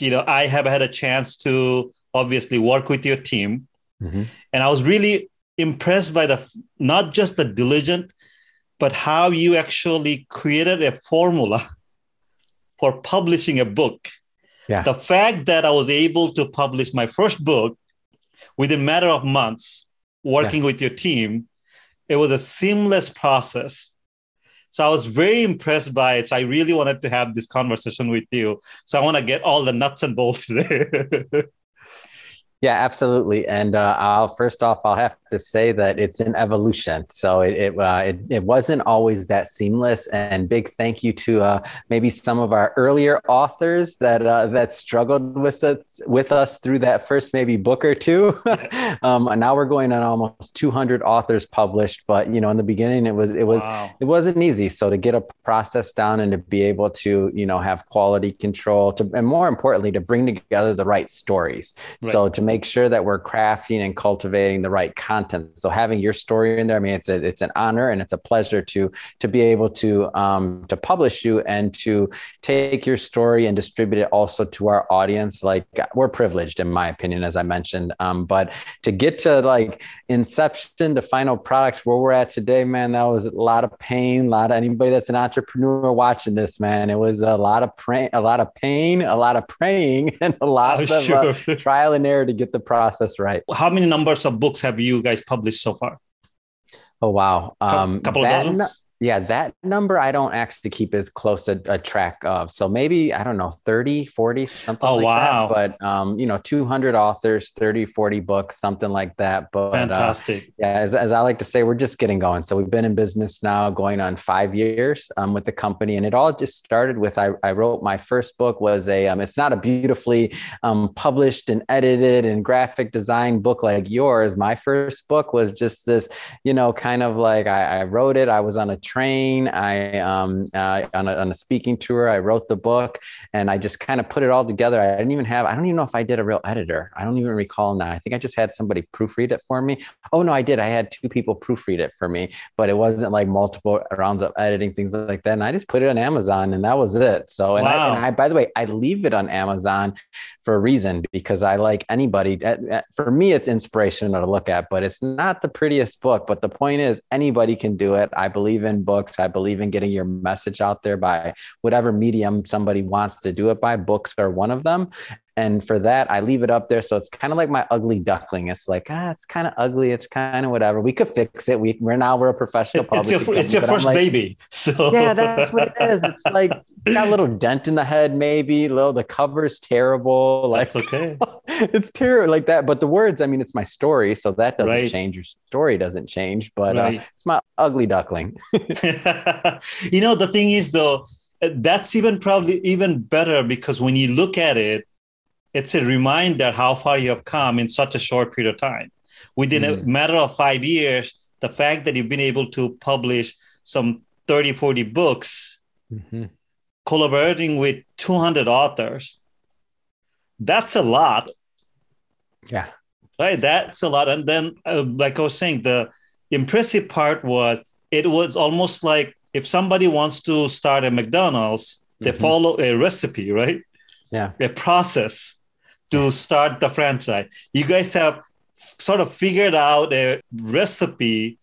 you know, I have had a chance to obviously work with your team. Mm-hmm. And I was really impressed by the not just the diligent, but how you actually created a formula for publishing a book. Yeah. The fact that I was able to publish my first book within a matter of months, working yeah. with your team, it was a seamless process so I was very impressed by it. So I really wanted to have this conversation with you. So I want to get all the nuts and bolts there. yeah, absolutely. And uh, I'll first off, I'll have to say that it's an evolution. So it it, uh, it, it wasn't always that seamless. And big thank you to uh, maybe some of our earlier authors that uh, that struggled with us with us through that first maybe book or two. um, now we're going on almost 200 authors published, but you know in the beginning it was it was wow. it wasn't easy. So to get a process down and to be able to you know have quality control to and more importantly to bring together the right stories. Right. So to make sure that we're crafting and cultivating the right content content. So having your story in there, I mean, it's a, it's an honor and it's a pleasure to to be able to um, to publish you and to take your story and distribute it also to our audience. Like we're privileged, in my opinion, as I mentioned. Um, but to get to like inception to final product where we're at today, man, that was a lot of pain. A lot of anybody that's an entrepreneur watching this, man, it was a lot of praying, a lot of pain, a lot of praying, and a lot oh, of uh, sure. uh, trial and error to get the process right. How many numbers of books have you guys published so far? Oh wow, um, couple of dozens yeah that number i don't actually keep as close a, a, track of so maybe i don't know 30 40 something oh like wow that. but um you know 200 authors 30 40 books something like that but uh, fantastic uh, yeah as, as i like to say we're just getting going so we've been in business now going on five years um, with the company and it all just started with i, I wrote my first book was a um, it's not a beautifully um, published and edited and graphic design book like yours my first book was just this you know kind of like i, I wrote it i was on a train. I um, uh, on, a, on a speaking tour. I wrote the book, and I just kind of put it all together. I didn't even have. I don't even know if I did a real editor. I don't even recall now. I think I just had somebody proofread it for me. Oh no, I did. I had two people proofread it for me, but it wasn't like multiple rounds of editing things like that. And I just put it on Amazon, and that was it. So and, wow. I, and I, by the way, I leave it on Amazon for a reason because I like anybody. For me, it's inspirational to look at, but it's not the prettiest book. But the point is, anybody can do it. I believe in in books. I believe in getting your message out there by whatever medium somebody wants to do it by. Books are one of them. And for that, I leave it up there. So it's kind of like my ugly duckling. It's like, ah, it's kind of ugly. It's kind of whatever. We could fix it. We, we're now, we're a professional publisher. It's your, it's your first like, baby. So yeah, that's what it is. It's like got a little dent in the head, maybe. Little, the cover's terrible. Like, that's okay. it's terrible like that. But the words, I mean, it's my story, so that doesn't right. change. Your story doesn't change, but uh, right. uh, it's my ugly duckling. you know, the thing is though, uh, that's even probably even better because when you look at it, it's a reminder how far you have come in such a short period of time. Within mm. a matter of five years, the fact that you've been able to publish some 30, 40 books, mm-hmm. collaborating with 200 authors, that's a lot yeah. Right. That's a lot. And then, uh, like I was saying, the impressive part was it was almost like if somebody wants to start a McDonald's, they mm-hmm. follow a recipe, right? Yeah. A process to start the franchise. You guys have sort of figured out a recipe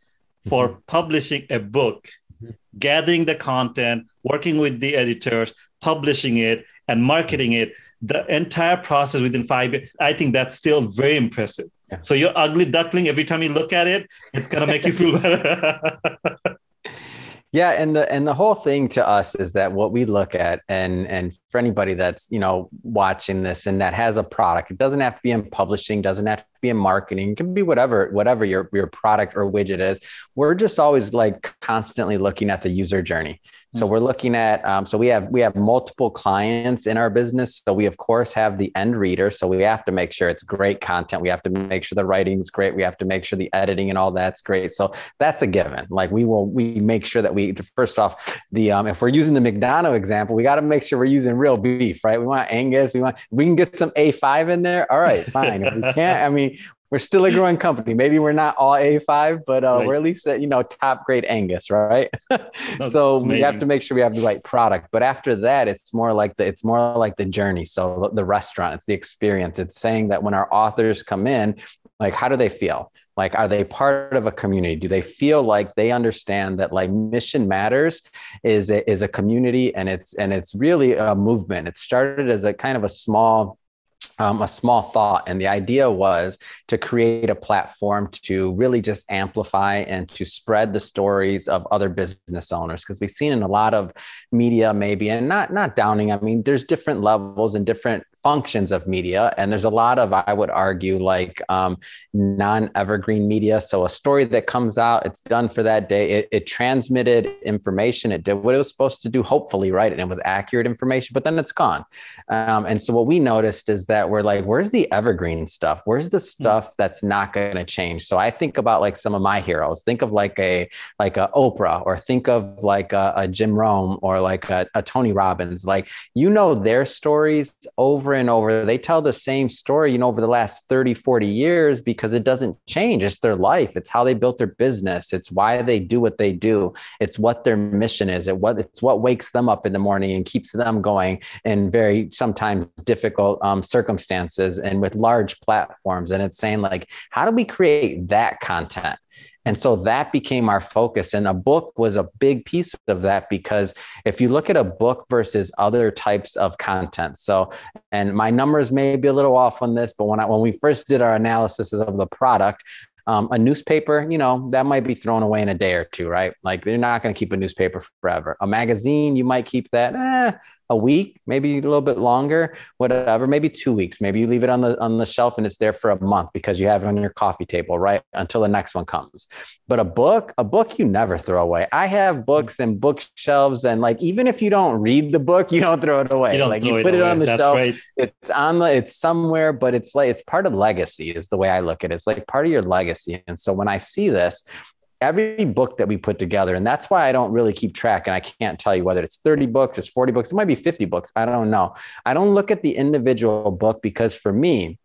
for mm-hmm. publishing a book, mm-hmm. gathering the content, working with the editors, publishing it, and marketing it, the entire process within five years, I think that's still very impressive. Yeah. So your ugly duckling, every time you look at it, it's gonna make you feel better. yeah, and the and the whole thing to us is that what we look at, and and for anybody that's you know watching this and that has a product, it doesn't have to be in publishing, doesn't have to be in marketing, it can be whatever whatever your your product or widget is. We're just always like constantly looking at the user journey so we're looking at um, so we have we have multiple clients in our business. So we of course have the end reader. So we have to make sure it's great content. We have to make sure the writing's great. We have to make sure the editing and all that's great. So that's a given. Like we will we make sure that we first off the um, if we're using the McDonough example, we got to make sure we're using real beef, right? We want Angus. We want we can get some A five in there. All right, fine. if we can't, I mean, we're still a growing company. Maybe we're not all A5, but uh, right. we're at least at, uh, you know top grade Angus, right? so we have to make sure we have the right product. But after that, it's more like the it's more like the journey. So the restaurant, it's the experience. It's saying that when our authors come in, like how do they feel? like are they part of a community do they feel like they understand that like mission matters is a, is a community and it's and it's really a movement it started as a kind of a small um, a small thought. And the idea was to create a platform to really just amplify and to spread the stories of other business owners. Because we've seen in a lot of media, maybe, and not, not downing, I mean, there's different levels and different functions of media. And there's a lot of, I would argue, like um, non evergreen media. So a story that comes out, it's done for that day. It, it, transmitted information, it did what it was supposed to do, hopefully, right? And it was accurate information, but then it's gone. Um, and so what we noticed is that we're like, where's the evergreen stuff? Where's the hmm. stuff that's not going to change? So I think about like some of my heroes. Think of like a like a Oprah, or think of like a, a Jim Rome, or like a, a Tony Robbins. Like you know their stories over and over they tell the same story you know over the last 30 40 years because it doesn't change it's their life it's how they built their business it's why they do what they do it's what their mission is it what it's what wakes them up in the morning and keeps them going in very sometimes difficult um, circumstances and with large platforms and it's saying like how do we create that content and so that became our focus. And a book was a big piece of that because if you look at a book versus other types of content, so, and my numbers may be a little off on this, but when I, when we first did our analysis of the product, um, a newspaper, you know, that might be thrown away in a day or two, right? Like you're not going to keep a newspaper forever. A magazine, you might keep that eh, a week, maybe a little bit longer, whatever, maybe two weeks. Maybe you leave it on the on the shelf and it's there for a month because you have it on your coffee table, right? Until the next one comes. But a book, a book you never throw away. I have books and bookshelves, and like even if you don't read the book, you don't throw it away. You like you put it, it on the That's shelf. Right. It's on the it's somewhere, but it's like it's part of legacy, is the way I look at it. It's like part of your legacy. And so when I see this, every book that we put together and that's why i don't really keep track and i can't tell you whether it's 30 books it's 40 books it might be 50 books i don't know i don't look at the individual book because for me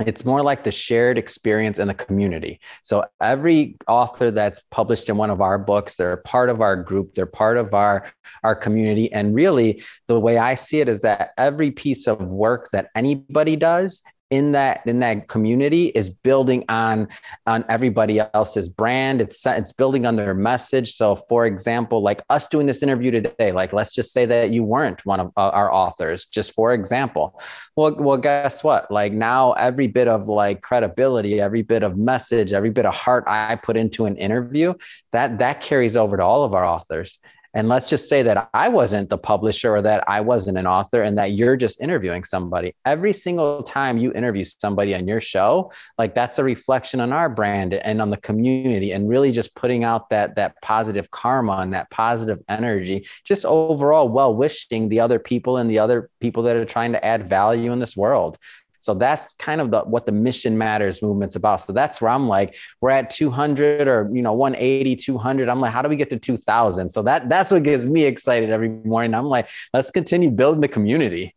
it's more like the shared experience in the community. So every author that's published in one of our books, they're part of our group, they're part of our our community and really the way I see it is that every piece of work that anybody does in that in that community is building on on everybody else's brand it's it's building on their message so for example like us doing this interview today like let's just say that you weren't one of uh, our authors just for example well well guess what like now every bit of like credibility every bit of message every bit of heart i put into an interview that that carries over to all of our authors and let's just say that I wasn't the publisher or that I wasn't an author and that you're just interviewing somebody. Every single time you interview somebody on your show, like that's a reflection on our brand and on the community and really just putting out that that positive karma and that positive energy. Just overall well wishing the other people and the other people that are trying to add value in this world. So that's kind of the, what the mission matters movement's about. So that's where I'm like, we're at 200 or, you know, 180, 200. I'm like, how do we get to 2000? So that, that's what gets me excited every morning. I'm like, let's continue building the community.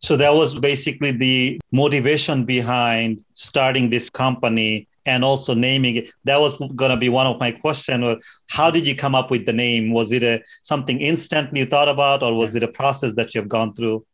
So that was basically the motivation behind starting this company and also naming it. That was going to be one of my questions. How did you come up with the name? Was it a, something instantly you thought about, or was it a process that you've gone through?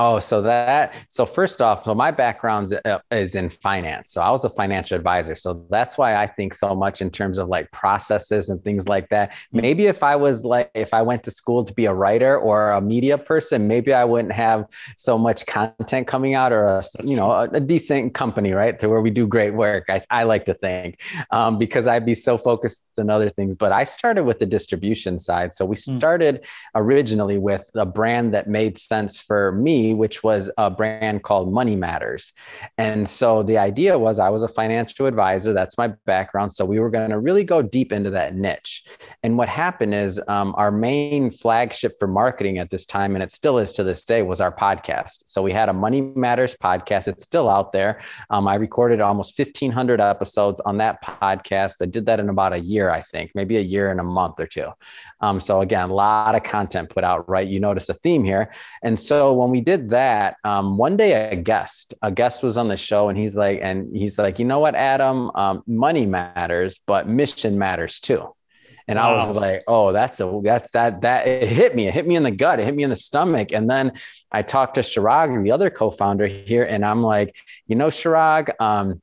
Oh, so that so first off, so my background uh, is in finance. So I was a financial advisor. So that's why I think so much in terms of like processes and things like that. Mm. Maybe if I was like if I went to school to be a writer or a media person, maybe I wouldn't have so much content coming out or a you know a, a decent company, right? To where we do great work. I, I like to think um, because I'd be so focused on other things. But I started with the distribution side. So we mm. started originally with a brand that made sense for me which was a brand called Money Matters. And so the idea was I was a financial advisor. That's my background. So we were going to really go deep into that niche. And what happened is um, our main flagship for marketing at this time, and it still is to this day, was our podcast. So we had a Money Matters podcast. It's still out there. Um, I recorded almost 1,500 episodes on that podcast. I did that in about a year, I think, maybe a year and a month or two. Um, so again, a lot of content put out, right? You notice a theme here. And so when we did did that, um, one day a guest, a guest was on the show, and he's like, and he's like, you know what, Adam, um, money matters, but mission matters too. And wow. I was like, oh, that's a that's that that it hit me. It hit me in the gut. It hit me in the stomach. And then I talked to Shirag, the other co-founder here, and I'm like, you know, Shirag, um,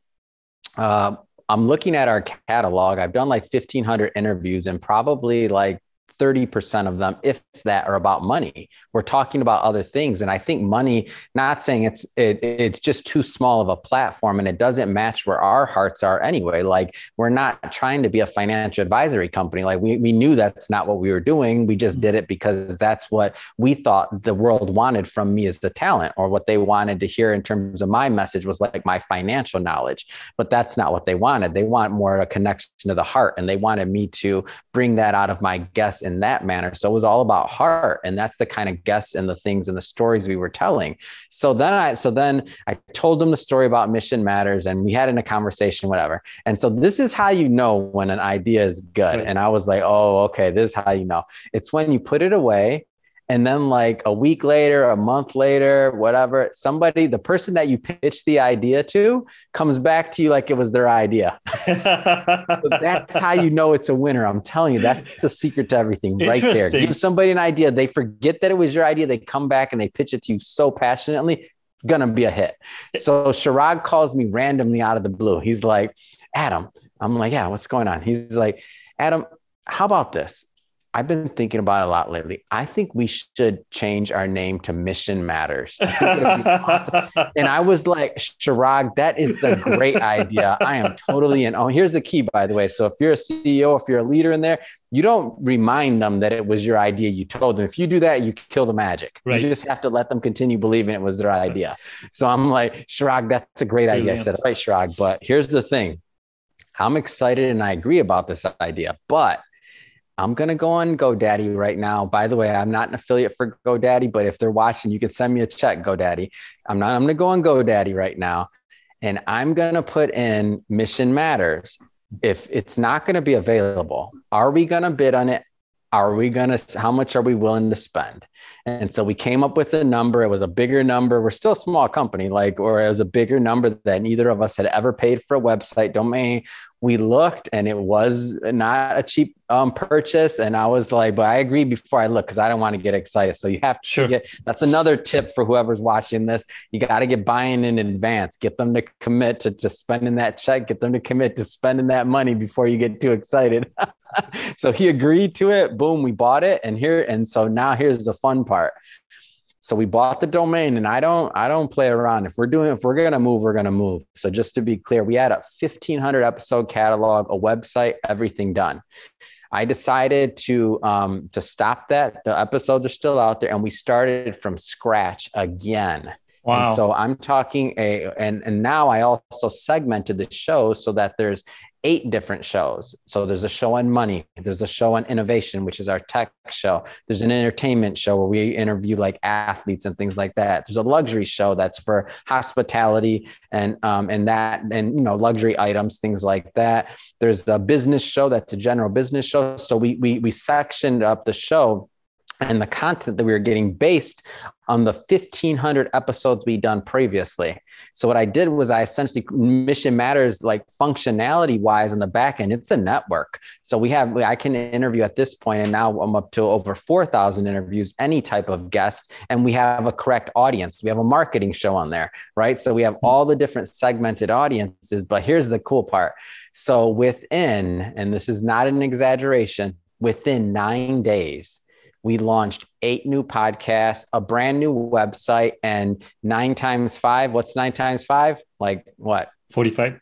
uh, I'm looking at our catalog. I've done like 1500 interviews and probably like 30% of them if that are about money we're talking about other things and i think money not saying it's it, it's just too small of a platform and it doesn't match where our hearts are anyway like we're not trying to be a financial advisory company like we, we knew that's not what we were doing we just did it because that's what we thought the world wanted from me as the talent or what they wanted to hear in terms of my message was like my financial knowledge but that's not what they wanted they want more a connection to the heart and they wanted me to bring that out of my guests in that manner. So it was all about heart. And that's the kind of guests and the things and the stories we were telling. So then I, so then I told them the story about mission matters and we had in a conversation, whatever. And so this is how you know when an idea is good. And I was like, oh, okay, this is how you know. It's when you put it away and then, like a week later, a month later, whatever, somebody, the person that you pitched the idea to, comes back to you like it was their idea. so that's how you know it's a winner. I'm telling you, that's the secret to everything right there. Give somebody an idea. They forget that it was your idea. They come back and they pitch it to you so passionately, gonna be a hit. So Sharad calls me randomly out of the blue. He's like, Adam, I'm like, yeah, what's going on? He's like, Adam, how about this? I've been thinking about it a lot lately. I think we should change our name to Mission Matters. I awesome. and I was like, Shirag, that is a great idea. I am totally in. Oh, here's the key, by the way. So if you're a CEO, if you're a leader in there, you don't remind them that it was your idea. You told them. If you do that, you kill the magic. Right. You just have to let them continue believing it was their idea. So I'm like, Shirag, that's a great Brilliant. idea. I said, right, Shirag. But here's the thing. I'm excited and I agree about this idea, but – I'm going to go on GoDaddy right now. By the way, I'm not an affiliate for GoDaddy, but if they're watching, you can send me a check, GoDaddy. I'm not, I'm going to go on GoDaddy right now and I'm going to put in Mission Matters. If it's not going to be available, are we going to bid on it? Are we going to, how much are we willing to spend? And so we came up with a number. It was a bigger number. We're still a small company, like, or it was a bigger number than either of us had ever paid for a website domain. We looked and it was not a cheap um, purchase. And I was like, but I agree before I look because I don't want to get excited. So you have to sure. get that's another tip for whoever's watching this. You got to get buying in advance, get them to commit to, to spending that check, get them to commit to spending that money before you get too excited. so he agreed to it. Boom, we bought it. And here, and so now here's the fun part apart. So we bought the domain and I don't I don't play around. If we're doing if we're gonna move, we're gonna move. So just to be clear, we had a 1500 episode catalog, a website, everything done. I decided to um, to stop that. The episodes are still out there, and we started from scratch again. Wow. And so I'm talking a and and now I also segmented the show so that there's eight different shows. So there's a show on money, there's a show on innovation, which is our tech show. There's an entertainment show where we interview like athletes and things like that. There's a luxury show that's for hospitality and um, and that and you know luxury items, things like that. There's a business show that's a general business show. So we we we sectioned up the show and the content that we were getting based on the 1500 episodes we done previously. So what I did was I essentially Mission Matters like functionality wise on the back end, it's a network. So we have I can interview at this point, and now I'm up to over 4,000 interviews, any type of guest, and we have a correct audience. We have a marketing show on there, right? So we have mm-hmm. all the different segmented audiences. But here's the cool part. So within, and this is not an exaggeration, within nine days we launched eight new podcasts, a brand new website, and nine times five. What's nine times five? Like what? 45.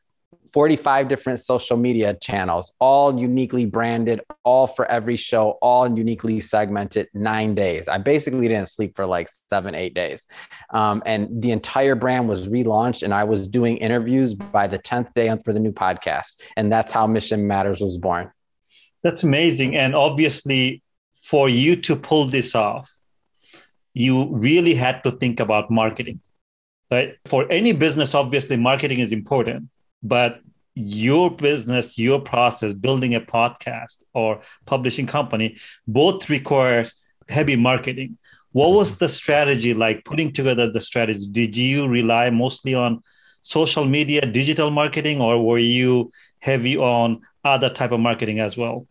45 different social media channels, all uniquely branded, all for every show, all uniquely segmented, nine days. I basically didn't sleep for like seven, eight days. Um, and the entire brand was relaunched, and I was doing interviews by the 10th day for the new podcast. And that's how Mission Matters was born. That's amazing. And obviously, for you to pull this off, you really had to think about marketing. Right? For any business, obviously, marketing is important, but your business, your process, building a podcast or publishing company, both requires heavy marketing. What was the strategy like putting together the strategy? Did you rely mostly on social media, digital marketing, or were you heavy on other type of marketing as well?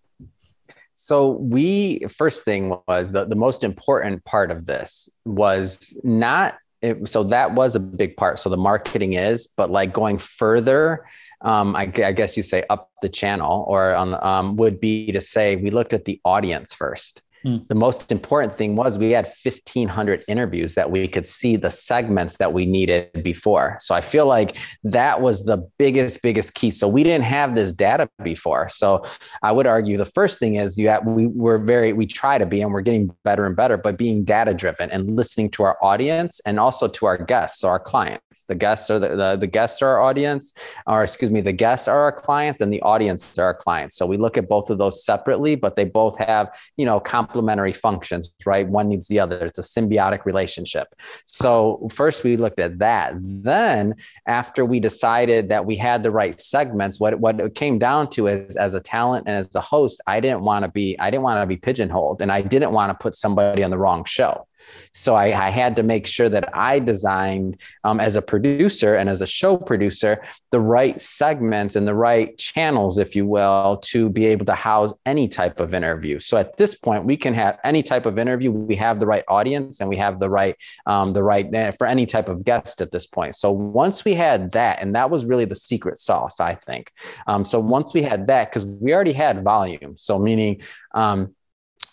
So we first thing was the, the most important part of this was not it, so that was a big part. So the marketing is, but like going further, um, I, I, guess you say up the channel or on the, um, would be to say we looked at the audience first. Hmm. The most important thing was we had 1,500 interviews that we could see the segments that we needed before. So I feel like that was the biggest, biggest key. So we didn't have this data before. So I would argue the first thing is you have, we were very, we try to be and we're getting better and better, but being data driven and listening to our audience and also to our guests, so our clients. The guests are the, the, the guests are our audience, or excuse me, the guests are our clients and the audience are our clients. So we look at both of those separately, but they both have, you know, comp complementary functions, right? One needs the other. It's a symbiotic relationship. So, first we looked at that. Then, after we decided that we had the right segments, what, what it came down to is as a talent and as a host, I didn't want to be, I didn't want to be pigeonholed and I didn't want to put somebody on the wrong show. So I, I had to make sure that I designed um, as a producer and as a show producer the right segments and the right channels, if you will, to be able to house any type of interview. So at this point, we can have any type of interview. We have the right audience and we have the right um, the right eh, for any type of guest at this point. So once we had that, and that was really the secret sauce, I think. Um, so once we had that, because we already had volume, so meaning um,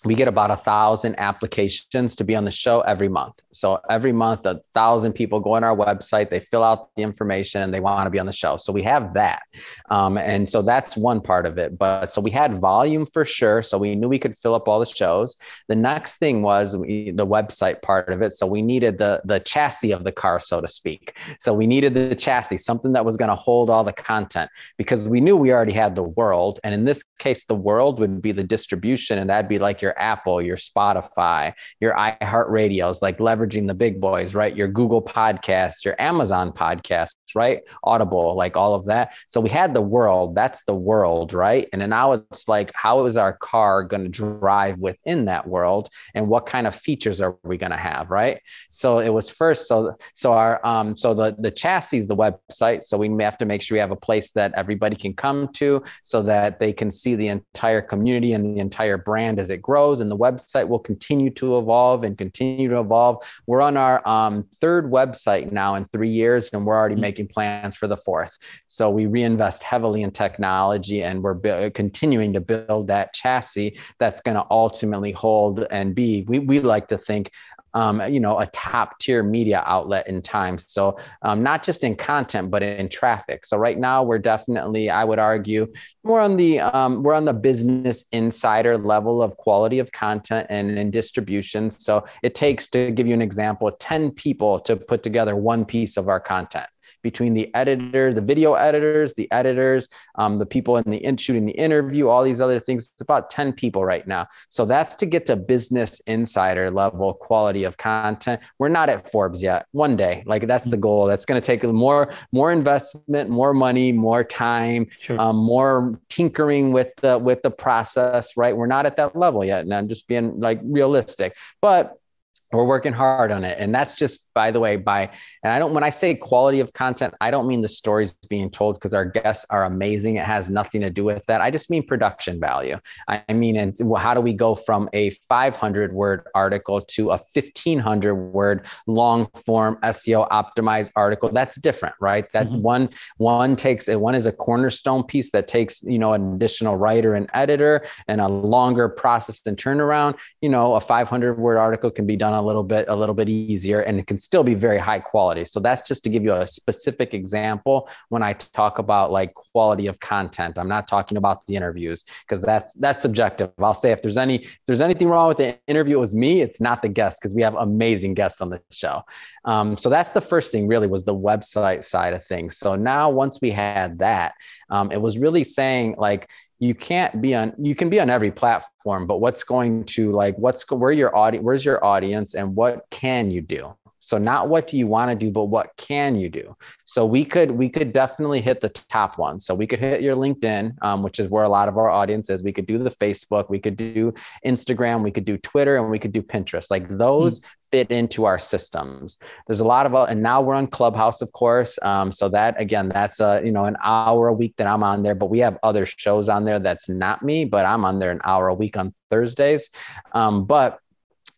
we get about a thousand applications to be on the show every month. So every month, a thousand people go on our website, they fill out the information, and they want to be on the show. So we have that, um, and so that's one part of it. But so we had volume for sure, so we knew we could fill up all the shows. The next thing was we, the website part of it. So we needed the the chassis of the car, so to speak. So we needed the chassis, something that was going to hold all the content, because we knew we already had the world, and in this case, the world would be the distribution, and that'd be like your your Apple, your Spotify, your iHeartRadios, like leveraging the big boys, right? Your Google podcasts, your Amazon podcasts, right? Audible, like all of that. So we had the world, that's the world, right? And then now it's like, how is our car going to drive within that world? And what kind of features are we going to have, right? So it was first, so, so our, um, so the, the chassis, the website. So we have to make sure we have a place that everybody can come to so that they can see the entire community and the entire brand as it grows and the website will continue to evolve and continue to evolve. We're on our um, third website now in three years, and we're already mm-hmm. making plans for the fourth. So we reinvest heavily in technology and we're continuing to build that chassis that's going to ultimately hold and be, we, we like to think, um, you know, a top tier media outlet in time. So um, not just in content, but in traffic. So right now we're definitely, I would argue, more on the um, we're on the business insider level of quality of content and, and distribution. So it takes, to give you an example, ten people to put together one piece of our content between the editor, the video editors, the editors, um, the people in the in shooting the interview, all these other things. It's about 10 people right now. So that's to get to business insider level quality of content. We're not at Forbes yet. One day, like that's the goal. That's going to take more, more investment, more money, more time, sure. um, more tinkering with the with the process. Right, we're not at that level yet, and I'm just being like realistic. But we're working hard on it and that's just by the way by and i don't when i say quality of content i don't mean the stories being told because our guests are amazing it has nothing to do with that i just mean production value i mean and how do we go from a 500 word article to a 1500 word long form seo optimized article that's different right that mm-hmm. one one takes uh, one is a cornerstone piece that takes you know an additional writer and editor and a longer process and turnaround you know a 500 word article can be done a little bit a little bit easier and it can still be very high quality so that's just to give you a specific example when i talk about like quality of content i'm not talking about the interviews because that's that's subjective i'll say if there's any if there's anything wrong with the interview it was me it's not the guest because we have amazing guests on the show um, so that's the first thing really was the website side of things so now once we had that um, it was really saying like you can't be on you can be on every platform but what's going to like what's where your audience where's your audience and what can you do so not what do you want to do, but what can you do? So we could we could definitely hit the top one. So we could hit your LinkedIn, um, which is where a lot of our audience is. We could do the Facebook, we could do Instagram, we could do Twitter, and we could do Pinterest. Like hmm. those mm-hmm fit into our systems. There's a lot of, uh, and now we're on Clubhouse, of course. Um, so that again, that's a you know an hour a week that I'm on there. But we have other shows on there that's not me, but I'm on there an hour a week on Thursdays. Um, but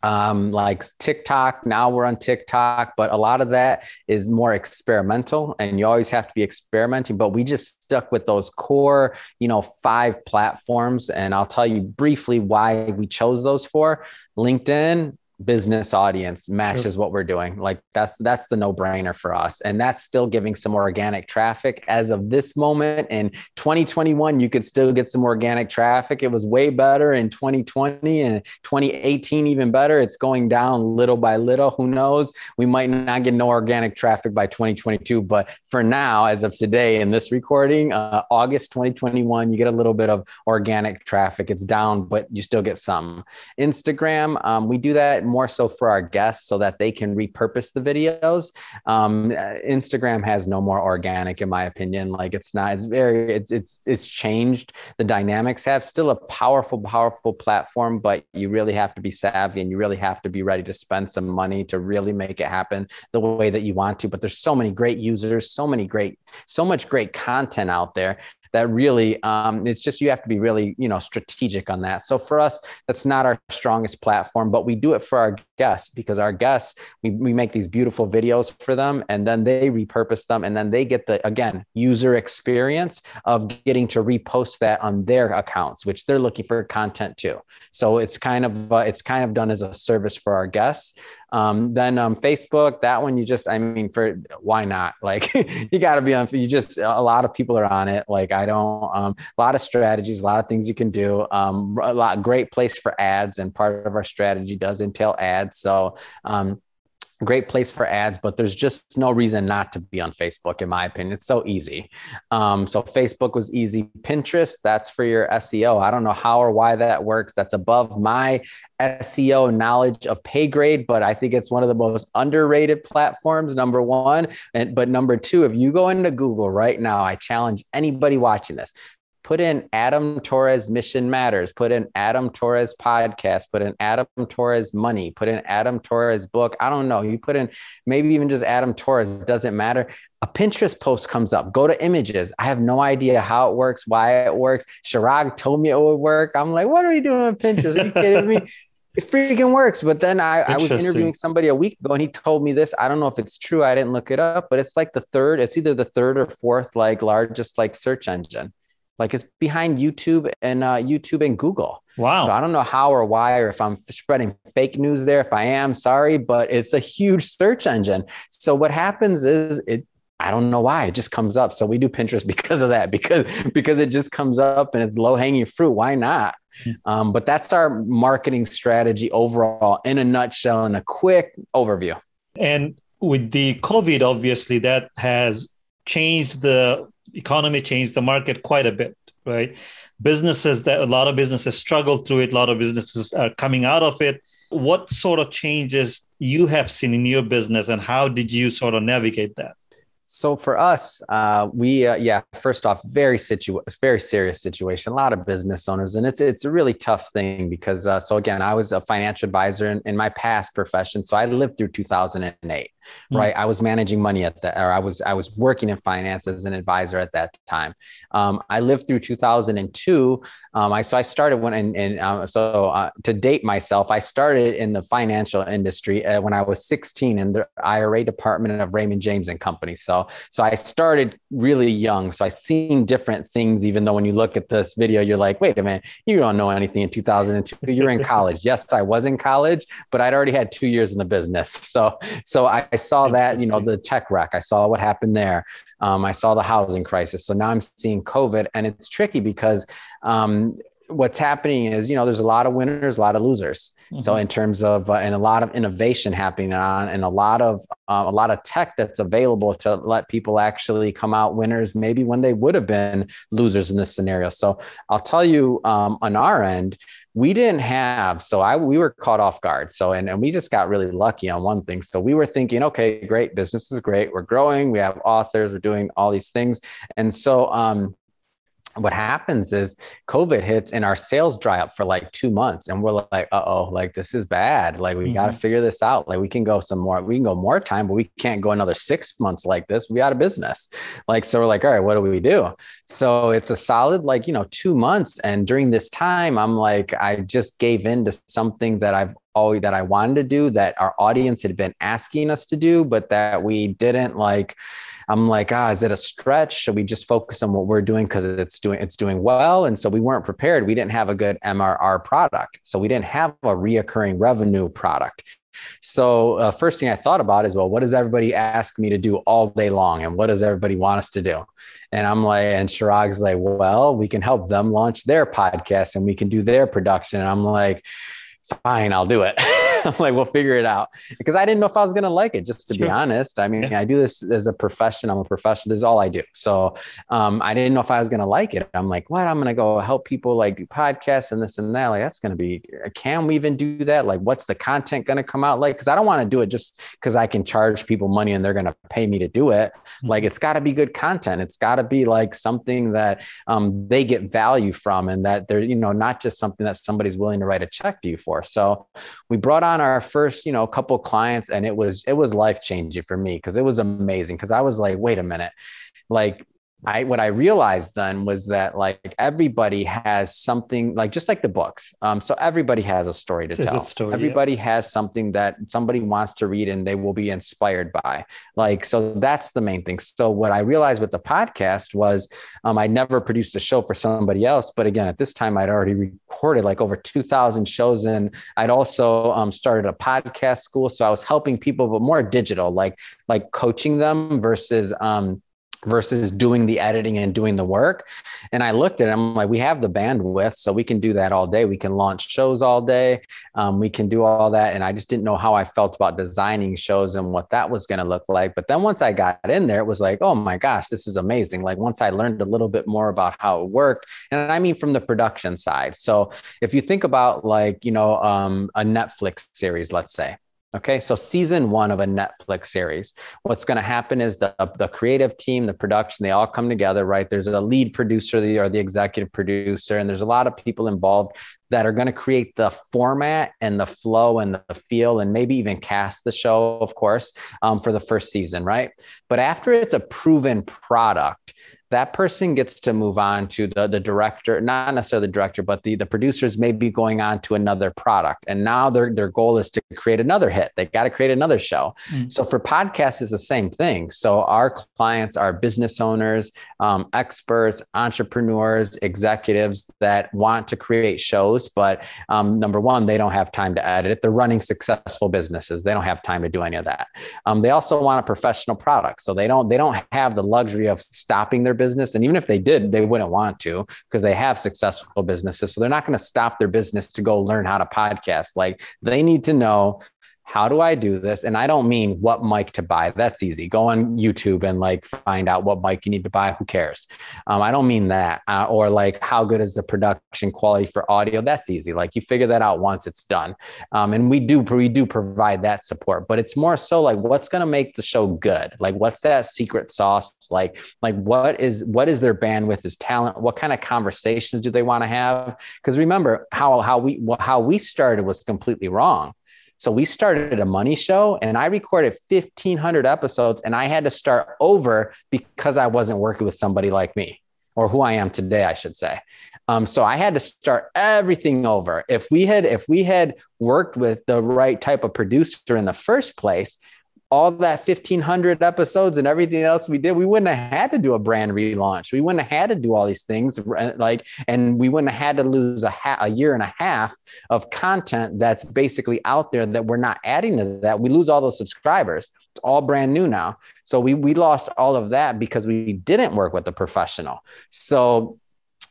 um, like TikTok. Now we're on TikTok, but a lot of that is more experimental, and you always have to be experimenting. But we just stuck with those core, you know, five platforms, and I'll tell you briefly why we chose those four: LinkedIn, business audience matches sure. what we're doing like that's that's the no brainer for us and that's still giving some organic traffic as of this moment in 2021 you could still get some organic traffic it was way better in 2020 and 2018 even better it's going down little by little who knows we might not get no organic traffic by 2022 but for now as of today in this recording uh, August 2021 you get a little bit of organic traffic it's down but you still get some Instagram um, we do that more so for our guests so that they can repurpose the videos. Um, Instagram has no more organic, in my opinion. Like it's not. It's very. It's it's it's changed. The dynamics have still a powerful, powerful platform, but you really have to be savvy and you really have to be ready to spend some money to really make it happen the way that you want to. But there's so many great users, so many great, so much great content out there that really um, it's just you have to be really you know strategic on that so for us that's not our strongest platform but we do it for our guests because our guests we, we make these beautiful videos for them and then they repurpose them and then they get the again user experience of getting to repost that on their accounts which they're looking for content too so it's kind of uh, it's kind of done as a service for our guests um, then um, Facebook, that one you just, I mean, for why not? Like you got to be on. You just a lot of people are on it. Like I don't. Um, a lot of strategies, a lot of things you can do. Um, a lot great place for ads, and part of our strategy does entail ads. So um, great place for ads, but there's just no reason not to be on Facebook, in my opinion. It's so easy. Um, so Facebook was easy. Pinterest, that's for your SEO. I don't know how or why that works. That's above my SEO knowledge of pay grade, but I think it's one of the most underrated platforms. Number one, and but number two, if you go into Google right now, I challenge anybody watching this put in Adam Torres Mission Matters, put in Adam Torres podcast, put in Adam Torres money, put in Adam Torres book. I don't know. You put in maybe even just Adam Torres, doesn't matter. A Pinterest post comes up. Go to images. I have no idea how it works, why it works. Shirag told me it would work. I'm like, what are we doing on Pinterest? Are you kidding me? it freaking works. But then I, I, was interviewing somebody a week ago and he told me this. I don't know if it's true. I didn't look it up, but it's like the third, it's either the third or fourth, like largest like search engine. Like it's behind YouTube and uh, YouTube and Google. Wow. So I don't know how or why, or if I'm spreading fake news there. If I am, sorry, but it's a huge search engine. So what happens is it I don't know why it just comes up. So we do Pinterest because of that, because because it just comes up and it's low hanging fruit. Why not? Hmm. Um, but that's our marketing strategy overall, in a nutshell, in a quick overview. And with the COVID, obviously that has changed the economy changed the market quite a bit right businesses that a lot of businesses struggle through it a lot of businesses are coming out of it what sort of changes you have seen in your business and how did you sort of navigate that so for us uh, we uh, yeah first off very situ very serious situation a lot of business owners and it's it's a really tough thing because uh, so again i was a financial advisor in, in my past profession so i lived through 2008 Mm. right? Mm-hmm. I was managing money at that, or I was I was working in finance as an advisor at that time. Um, I lived through 2002. Um, I so I started when and, and um, so uh, to date myself, I started in the financial industry uh, when I was 16 in the IRA department of Raymond James and Company. So so I started really young. So I seen different things, even though when you look at this video, you're like, wait a minute, you don't know anything in 2002. You're in college. yes, I was in college, but I'd already had two years in the business. So so I I saw that, you know, the tech wreck. I saw what happened there. Um, I saw the housing crisis. So now I'm seeing COVID, and it's tricky because um, what's happening is, you know, there's a lot of winners, a lot of losers. Mm-hmm. So in terms of uh, and a lot of innovation happening on, and a lot of uh, a lot of tech that's available to let people actually come out winners, maybe when they would have been losers in this scenario. So I'll tell you, um, on our end, we didn't have so i we were caught off guard so and, and we just got really lucky on one thing so we were thinking okay great business is great we're growing we have authors we're doing all these things and so um what happens is COVID hits and our sales dry up for like two months, and we're like, uh oh, like this is bad. Like we mm-hmm. got to figure this out. Like we can go some more, we can go more time, but we can't go another six months like this. We out of business. Like so, we're like, all right, what do we do? So it's a solid like you know two months, and during this time, I'm like, I just gave in to something that I've always that I wanted to do that our audience had been asking us to do, but that we didn't like I'm like, ah, is it a stretch? Should we just focus on what we're doing because it's doing it's doing well? And so we weren't prepared. We didn't have a good MRR product, so we didn't have a reoccurring revenue product. So uh, first thing I thought about is, well, what does everybody ask me to do all day long, and what does everybody want us to do? And I'm like, and Chirag's like, well, we can help them launch their podcast, and we can do their production. And I'm like, fine, I'll do it. I'm like, we'll figure it out because I didn't know if I was going to like it, just to sure. be honest. I mean, yeah. I do this as a profession. I'm a professional. This is all I do. So um, I didn't know if I was going to like it. I'm like, what? I'm going to go help people like podcasts and this and that. Like, that's going to be, can we even do that? Like, what's the content going to come out like? Because I don't want to do it just because I can charge people money and they're going to pay me to do it. Mm-hmm. Like, it's got to be good content. It's got to be like something that um, they get value from and that they're, you know, not just something that somebody's willing to write a check to you for. So we brought on on our first, you know, couple clients and it was it was life changing for me because it was amazing because I was like, wait a minute. Like I what I realized then was that like everybody has something like just like the books. Um, so everybody has a story to tell. Story, everybody yeah. has something that somebody wants to read and they will be inspired by. Like so that's the main thing. So what I realized with the podcast was um, I never produced a show for somebody else, but again at this time I'd already recorded like over two thousand shows and I'd also um, started a podcast school. So I was helping people, but more digital, like like coaching them versus um versus doing the editing and doing the work. And I looked at it, I'm like, we have the bandwidth, so we can do that all day. We can launch shows all day. Um, we can do all that. And I just didn't know how I felt about designing shows and what that was going to look like. But then once I got in there, it was like, oh my gosh, this is amazing. Like once I learned a little bit more about how it worked, and I mean from the production side. So if you think about like, you know, um, a Netflix series, let's say, Okay, so season one of a Netflix series. What's going to happen is the, the creative team, the production, they all come together, right? There's a lead producer or the executive producer, and there's a lot of people involved that are going to create the format and the flow and the feel, and maybe even cast the show, of course, um, for the first season, right? But after it's a proven product, that person gets to move on to the, the director, not necessarily the director, but the, the producers may be going on to another product. And now their, their goal is to create another hit. They got to create another show. Mm-hmm. So for podcasts, is the same thing. So our clients are business owners, um, experts, entrepreneurs, executives that want to create shows. But um, number one, they don't have time to edit. They're running successful businesses. They don't have time to do any of that. Um, they also want a professional product. So they don't, they don't have the luxury of stopping their business. And even if they did, they wouldn't want to because they have successful businesses. So they're not going to stop their business to go learn how to podcast. Like they need to know how do I do this? And I don't mean what mic to buy. That's easy. Go on YouTube and like find out what mic you need to buy. Who cares? Um, I don't mean that. Uh, or like how good is the production quality for audio? That's easy. Like you figure that out once it's done. Um, and we do we do provide that support, but it's more so like what's going to make the show good? Like what's that secret sauce? Like like what is what is their bandwidth? Is talent? What kind of conversations do they want to have? Because remember how how we how we started was completely wrong so we started a money show and I recorded 1500 episodes and I had to start over because I wasn't working with somebody like me or who I am today, I should say. Um, so I had to start everything over. If we had if we had worked with the right type of producer in the first place, all that 1500 episodes and everything else we did we wouldn't have had to do a brand relaunch we wouldn't have had to do all these things like and we wouldn't have had to lose a, ha- a year and a half of content that's basically out there that we're not adding to that we lose all those subscribers it's all brand new now so we we lost all of that because we didn't work with a professional so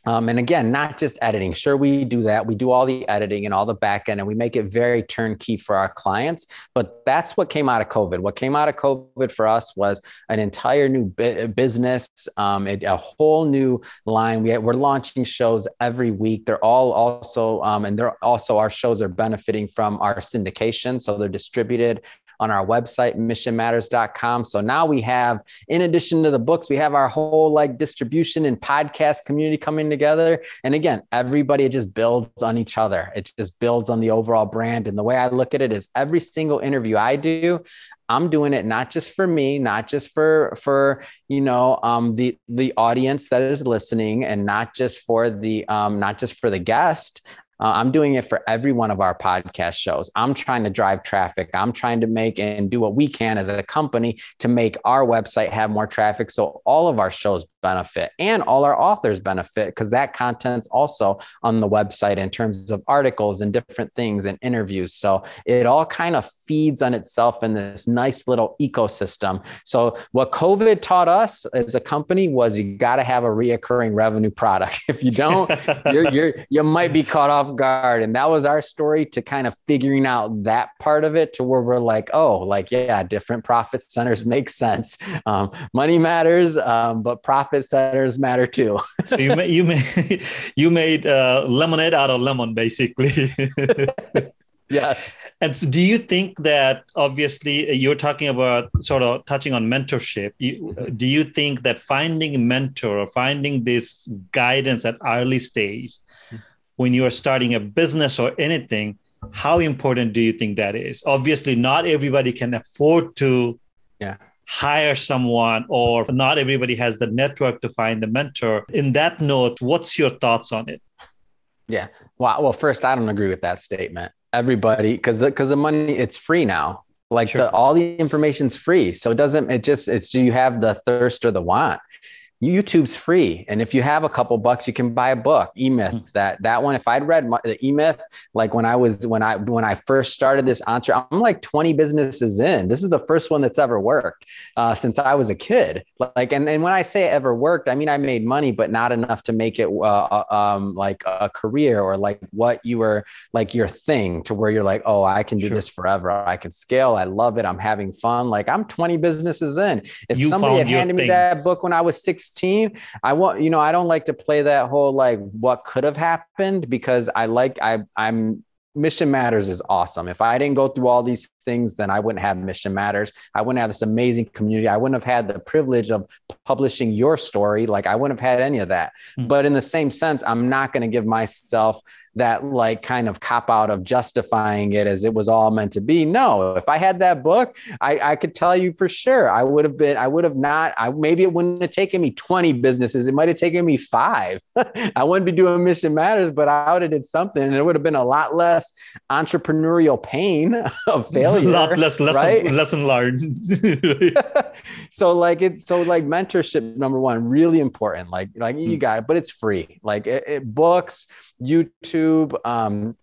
um, and again, not just editing. Sure, we do that. We do all the editing and all the back end, and we make it very turnkey for our clients. But that's what came out of COVID. What came out of COVID for us was an entire new bi- business, um, it, a whole new line. We, we're launching shows every week. They're all also, um, and they're also, our shows are benefiting from our syndication. So they're distributed on our website, missionmatters.com. So now we have, in addition to the books, we have our whole like distribution and podcast community coming together. And again, everybody just builds on each other. It just builds on the overall brand. And the way I look at it is every single interview I do, I'm doing it not just for me, not just for for you know um, the the audience that is listening, and not just for the um, not just for the guest. Uh, I'm doing it for every one of our podcast shows. I'm trying to drive traffic. I'm trying to make and do what we can as a company to make our website have more traffic. So all of our shows benefit and all our authors benefit because that content's also on the website in terms of articles and different things and interviews. So it all kind of feeds on itself in this nice little ecosystem. So what COVID taught us as a company was you got to have a reoccurring revenue product. If you don't, you're, you're, you might be caught off guard. And that was our story to kind of figuring out that part of it to where we're like, oh, like, yeah, different profit centers make sense. Um, money matters, um, but profit centers matter too. so you made, you made, you made uh, lemonade out of lemon, basically. yes. And so do you think that obviously uh, you're talking about sort of touching on mentorship? You, uh, do you think that finding a mentor or finding this guidance at early stage hmm when you are starting a business or anything, how important do you think that is? Obviously, not everybody can afford to yeah. hire someone, or not everybody has the network to find a mentor. In that note, what's your thoughts on it? Yeah. Well, well, first, I don't agree with that statement. Everybody, because the because the money, it's free now. Like sure. the, all the information's free, so it doesn't. It just it's do you have the thirst or the want? YouTube's free, and if you have a couple bucks, you can buy a book. E Myth, mm-hmm. that that one. If I'd read my, the E Myth, like when I was when I when I first started this entre, I'm like 20 businesses in. This is the first one that's ever worked uh, since I was a kid. Like, and and when I say ever worked, I mean I made money, but not enough to make it uh, uh, um, like a career or like what you were like your thing to where you're like, oh, I can do sure. this forever. I can scale. I love it. I'm having fun. Like I'm 20 businesses in. If you somebody had handed thing. me that book when I was six 16 i want you know i don't like to play that whole like what could have happened because i like i i'm Mission Matters is awesome. If I didn't go through all these things, then I wouldn't have Mission Matters. I wouldn't have this amazing community. I wouldn't have had the privilege of publishing your story. Like, I wouldn't have had any of that. Mm-hmm. But in the same sense, I'm not going to give myself that like kind of cop out of justifying it as it was all meant to be. No, if I had that book, I, I could tell you for sure I would have been, I would have not, I maybe it wouldn't have taken me 20 businesses. It might have taken me five. I wouldn't be doing Mission Matters, but I would have did something and it would have been a lot less entrepreneurial pain of failure. A lot less lesson, right? lesson learned. so like it's so like mentorship number one, really important. Like like you hmm. got it, but it's free. Like it, it, books, YouTube YouTube. Um,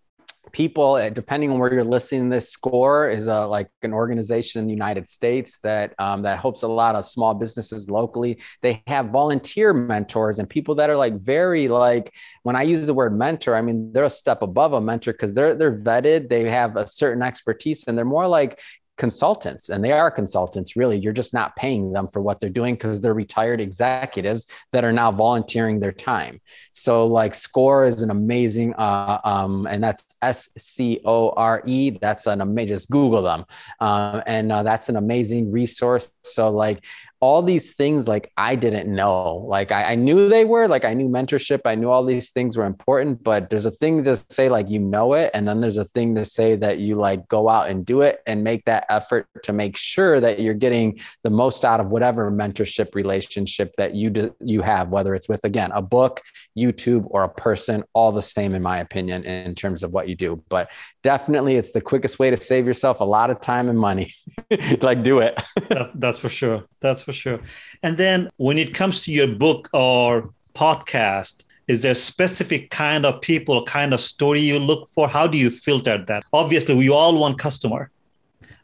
people, eh, depending on where you're listening, this score is a, uh, like an organization in the United States that um, that helps a lot of small businesses locally. They have volunteer mentors and people that are like very like when I use the word mentor, I mean they're a step above a mentor because they're they're vetted, they have a certain expertise, and they're more like consultants and they are consultants really you're just not paying them for what they're doing because they're retired executives that are now volunteering their time so like score is an amazing uh, um, and that's s-c-o-r-e that's an amazing just google them uh, and uh, that's an amazing resource so like all these things like I didn't know. Like I, I, knew they were, like I knew mentorship, I knew all these things were important, but there's a thing to say like you know it. And then there's a thing to say that you like go out and do it and make that effort to make sure that you're getting the most out of whatever mentorship relationship that you do, you have, whether it's with again a book, YouTube, or a person, all the same in my opinion, in terms of what you do. But definitely it's the quickest way to save yourself a lot of time and money. like do it. that's, that's for sure. That's for sure. And then when it comes to your book or podcast, is there a specific kind of people, kind of story you look for? How do you filter that? Obviously, we all want customer.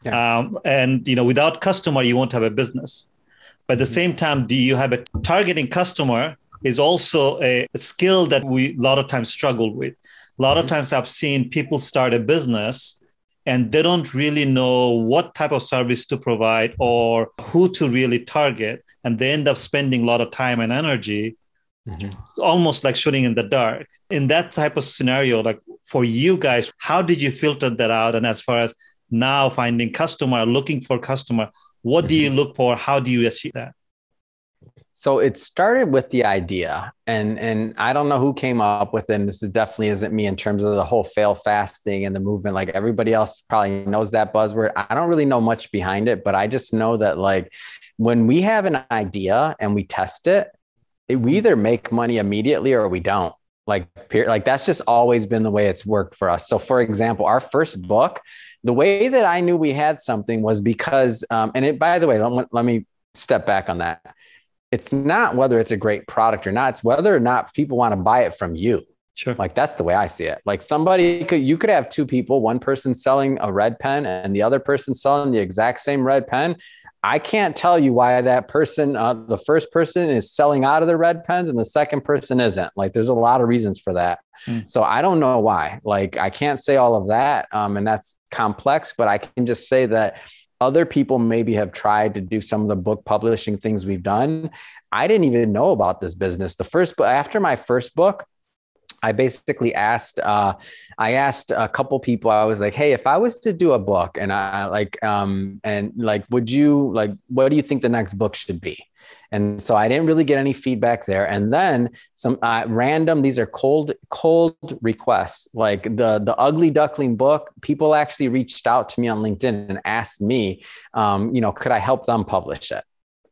Yeah. Um, and you know, without customer, you won't have a business. But at the mm-hmm. same time, do you have a targeting customer is also a, a skill that we a lot of times struggle with. A lot mm-hmm. of times I've seen people start a business and they don't really know what type of service to provide or who to really target and they end up spending a lot of time and energy mm-hmm. it's almost like shooting in the dark in that type of scenario like for you guys how did you filter that out and as far as now finding customer looking for customer what mm-hmm. do you mm-hmm. look for how do you achieve that so it started with the idea, and and I don't know who came up with it. And this is definitely isn't me in terms of the whole fail fasting and the movement. Like everybody else probably knows that buzzword. I don't really know much behind it, but I just know that like when we have an idea and we test it, it we either make money immediately or we don't. Like like that's just always been the way it's worked for us. So for example, our first book. The way that I knew we had something was because, um, and it, by the way, let, let me step back on that it's not whether it's a great product or not it's whether or not people want to buy it from you sure like that's the way i see it like somebody could you could have two people one person selling a red pen and the other person selling the exact same red pen i can't tell you why that person uh, the first person is selling out of the red pens and the second person isn't like there's a lot of reasons for that mm. so i don't know why like i can't say all of that um, and that's complex but i can just say that other people maybe have tried to do some of the book publishing things we've done. I didn't even know about this business. The first book after my first book, I basically asked, uh, I asked a couple people. I was like, "Hey, if I was to do a book, and I like, um, and like, would you like, what do you think the next book should be?" And so I didn't really get any feedback there. And then some uh, random. These are cold, cold requests. Like the the Ugly Duckling book, people actually reached out to me on LinkedIn and asked me, um, you know, could I help them publish it?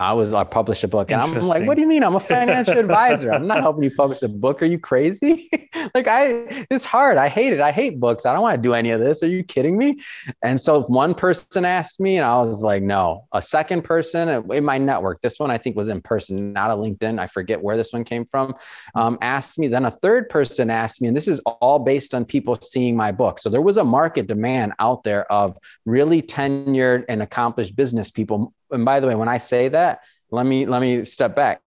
I was I published a book and I'm like, what do you mean? I'm a financial advisor. I'm not helping you publish a book. Are you crazy? like I it's hard. I hate it. I hate books. I don't want to do any of this. Are you kidding me? And so one person asked me and I was like, no. A second person uh, in my network, this one I think was in person, not a LinkedIn. I forget where this one came from. Um, asked me. Then a third person asked me, and this is all based on people seeing my book. So there was a market demand out there of really tenured and accomplished business people and by the way, when I say that, let me let me step back.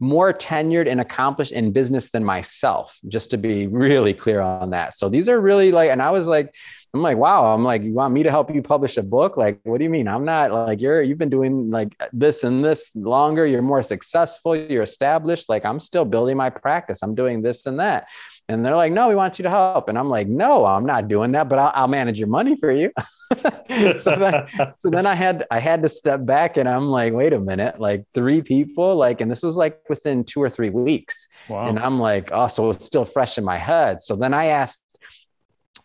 More tenured and accomplished in business than myself, just to be really clear on that. So these are really like, and I was like, I'm like, wow. I'm like, you want me to help you publish a book? Like, what do you mean? I'm not like you're you've been doing like this and this longer. You're more successful. You're established. Like I'm still building my practice. I'm doing this and that. And they're like, no, we want you to help. And I'm like, no, I'm not doing that, but I'll, I'll manage your money for you. so, then, so then I had, I had to step back and I'm like, wait a minute, like three people, like, and this was like within two or three weeks. Wow. And I'm like, oh, so it's still fresh in my head. So then I asked,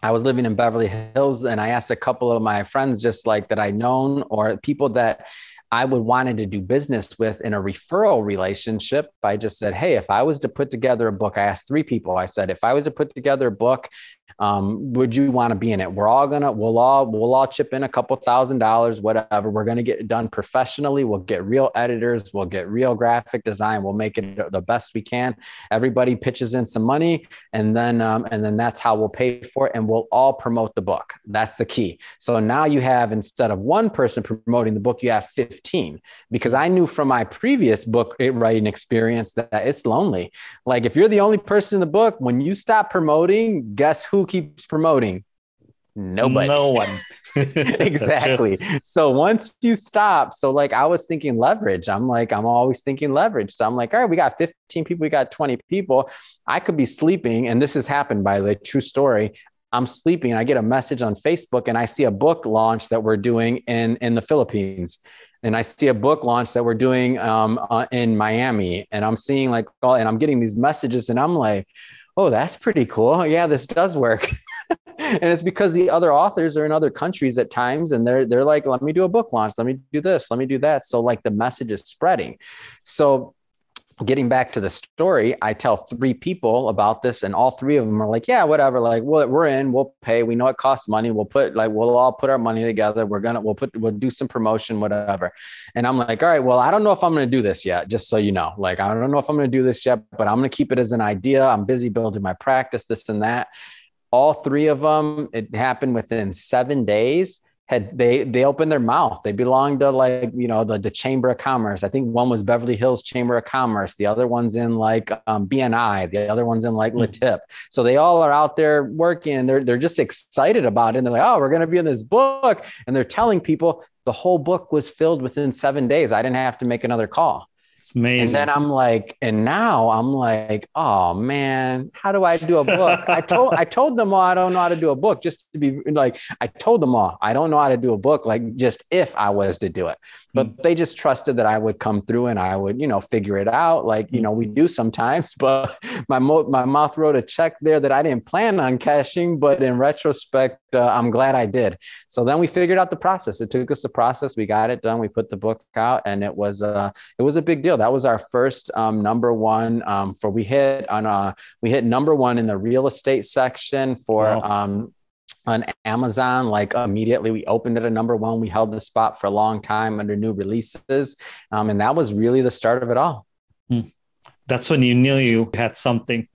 I was living in Beverly Hills and I asked a couple of my friends, just like that I'd known or people that I would wanted to do business with in a referral relationship. I just said, hey, if I was to put together a book, I asked three people. I said, if I was to put together a book um, would you want to be in it? We're all gonna, we'll all, we'll all chip in a couple thousand dollars, whatever. We're gonna get it done professionally. We'll get real editors. We'll get real graphic design. We'll make it the best we can. Everybody pitches in some money, and then, um, and then that's how we'll pay for it, and we'll all promote the book. That's the key. So now you have instead of one person promoting the book, you have fifteen. Because I knew from my previous book eh, writing experience that, that it's lonely. Like if you're the only person in the book, when you stop promoting, guess who? keeps promoting? Nobody. No one. exactly. So once you stop, so like I was thinking leverage. I'm like, I'm always thinking leverage. So I'm like, all right, we got 15 people, we got 20 people. I could be sleeping, and this has happened by the true story. I'm sleeping. I get a message on Facebook and I see a book launch that we're doing in, in the Philippines. And I see a book launch that we're doing um, uh, in Miami. And I'm seeing like, oh, and I'm getting these messages and I'm like, oh, that's pretty cool. Yeah, this does work. and it's because the other authors are in other countries at times and they're they're like let me do a book launch let me do this let me do that so like the message is spreading so getting back to the story, I tell three people about this, and all three of them are like, "Yeah, whatever. Like, well, we're in. We'll pay. We know it costs money. We'll put like we'll all put our money together. We're gonna we'll put we'll do some promotion, whatever." And I'm like, "All right. Well, I don't know if I'm gonna do this yet. Just so you know, like I don't know if I'm gonna do this yet, but I'm gonna keep it as an idea. I'm busy building my practice, this and that." All three of them, it happened within seven days had they they opened their mouth. They belonged to like you know the, the Chamber of Commerce. I think one was Beverly Hills Chamber of Commerce. The other one's in like um, BNI. The other one's in like hmm. Latip. So they all are out there working. they're they're just excited about it. And they're like, oh, we're gonna be in this book. And they're telling people the whole book was filled within seven days. I didn't have to make another call. It's amazing. And then I'm like, and now I'm like, oh man, how do I do a book? I told I told them all oh, I don't know how to do a book. Just to be like, I told them all oh, I don't know how to do a book. Like just if I was to do it, but mm-hmm. they just trusted that I would come through and I would you know figure it out. Like you know we do sometimes, but my mo- my mouth wrote a check there that I didn't plan on cashing, but in retrospect uh, I'm glad I did. So then we figured out the process. It took us the process. We got it done. We put the book out, and it was uh, it was a big deal. That was our first um, number one um, for we hit on uh, we hit number one in the real estate section for. Wow. Um, on Amazon, like immediately we opened it at number one. We held the spot for a long time under new releases. Um, and that was really the start of it all. Hmm. That's when you knew you had something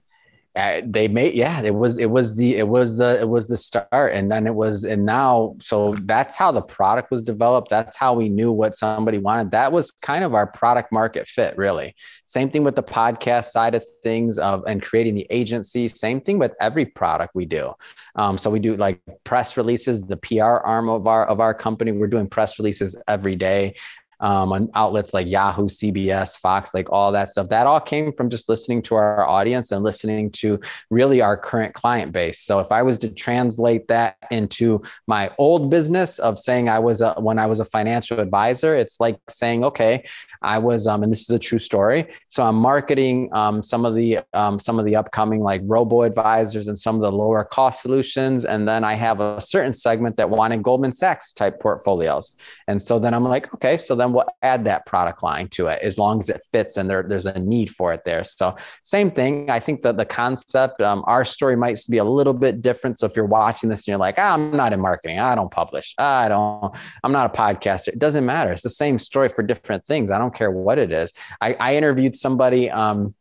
they made yeah it was it was the it was the it was the start and then it was and now so that's how the product was developed that's how we knew what somebody wanted that was kind of our product market fit really same thing with the podcast side of things of and creating the agency same thing with every product we do um, so we do like press releases the pr arm of our of our company we're doing press releases every day um, on outlets like Yahoo, CBS, Fox, like all that stuff. That all came from just listening to our audience and listening to really our current client base. So if I was to translate that into my old business of saying I was a, when I was a financial advisor, it's like saying, okay, I was, um, and this is a true story. So I'm marketing um, some of the um, some of the upcoming like robo advisors and some of the lower cost solutions, and then I have a certain segment that wanted Goldman Sachs type portfolios, and so then I'm like, okay, so then we'll add that product line to it as long as it fits and there, there's a need for it there. So same thing. I think that the concept, um, our story might be a little bit different. So if you're watching this and you're like, ah, I'm not in marketing, I don't publish, I don't, I'm not a podcaster. It doesn't matter. It's the same story for different things. I don't care what it is. I, I interviewed somebody. Um,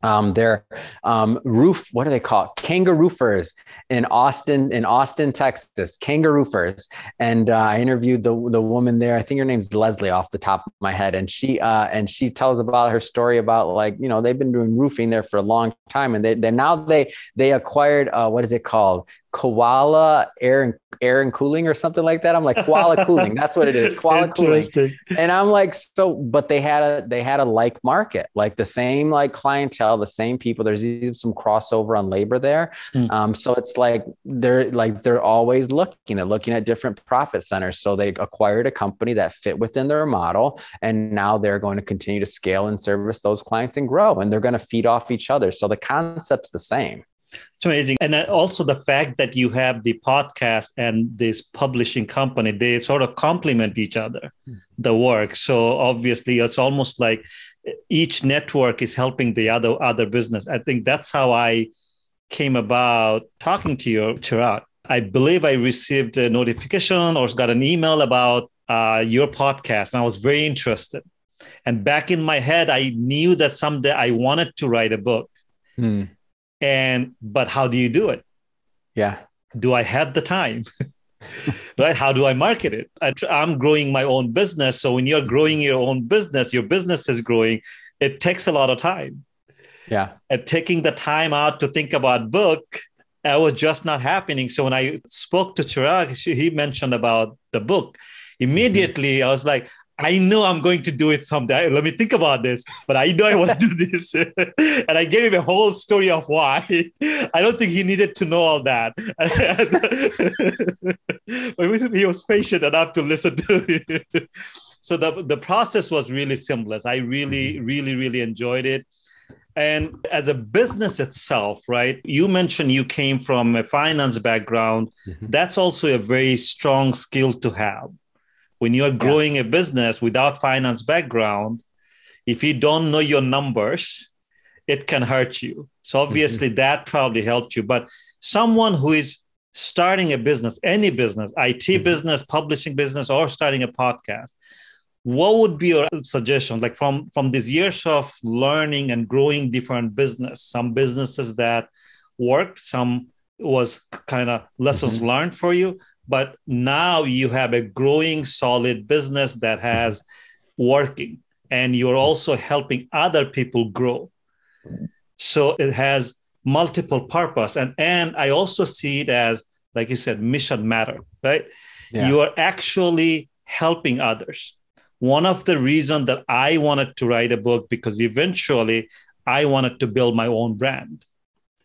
um, their um, roof, what do they call it? Kangaroofers in Austin, in Austin, Texas, kangaroofers. And uh, I interviewed the, the woman there. I think her name's Leslie off the top of my head. And she, uh, and she tells about her story about like, you know, they've been doing roofing there for a long time. And they, they now they, they acquired, uh, what is it called? koala air and air and cooling or something like that. I'm like koala cooling. That's what it is. Koala cooling. And I'm like, so, but they had a they had a like market, like the same like clientele, the same people. There's even some crossover on labor there. Mm. Um, so it's like they're like they're always looking. They're looking at different profit centers. So they acquired a company that fit within their model, and now they're going to continue to scale and service those clients and grow, and they're going to feed off each other. So the concept's the same. It's amazing. And also the fact that you have the podcast and this publishing company, they sort of complement each other, hmm. the work. So obviously it's almost like each network is helping the other other business. I think that's how I came about talking to you, Chirat. I believe I received a notification or got an email about uh, your podcast, and I was very interested. And back in my head, I knew that someday I wanted to write a book. Hmm and but how do you do it yeah do i have the time right how do i market it I, i'm growing my own business so when you're growing your own business your business is growing it takes a lot of time yeah and taking the time out to think about book that was just not happening so when i spoke to chirag he mentioned about the book mm-hmm. immediately mm-hmm. i was like I know I'm going to do it someday. Let me think about this, but I know I want to do this. and I gave him a whole story of why. I don't think he needed to know all that. but he was patient enough to listen to it. so the, the process was really seamless. I really, mm-hmm. really, really enjoyed it. And as a business itself, right? You mentioned you came from a finance background. Mm-hmm. That's also a very strong skill to have when you're growing yeah. a business without finance background if you don't know your numbers it can hurt you so mm-hmm. obviously mm-hmm. that probably helped you but someone who is starting a business any business it mm-hmm. business publishing business or starting a podcast what would be your suggestion like from from these years of learning and growing different business some businesses that worked some was kind of lessons mm-hmm. learned for you but now you have a growing solid business that has working and you're also helping other people grow so it has multiple purpose and and i also see it as like you said mission matter right yeah. you are actually helping others one of the reasons that i wanted to write a book because eventually i wanted to build my own brand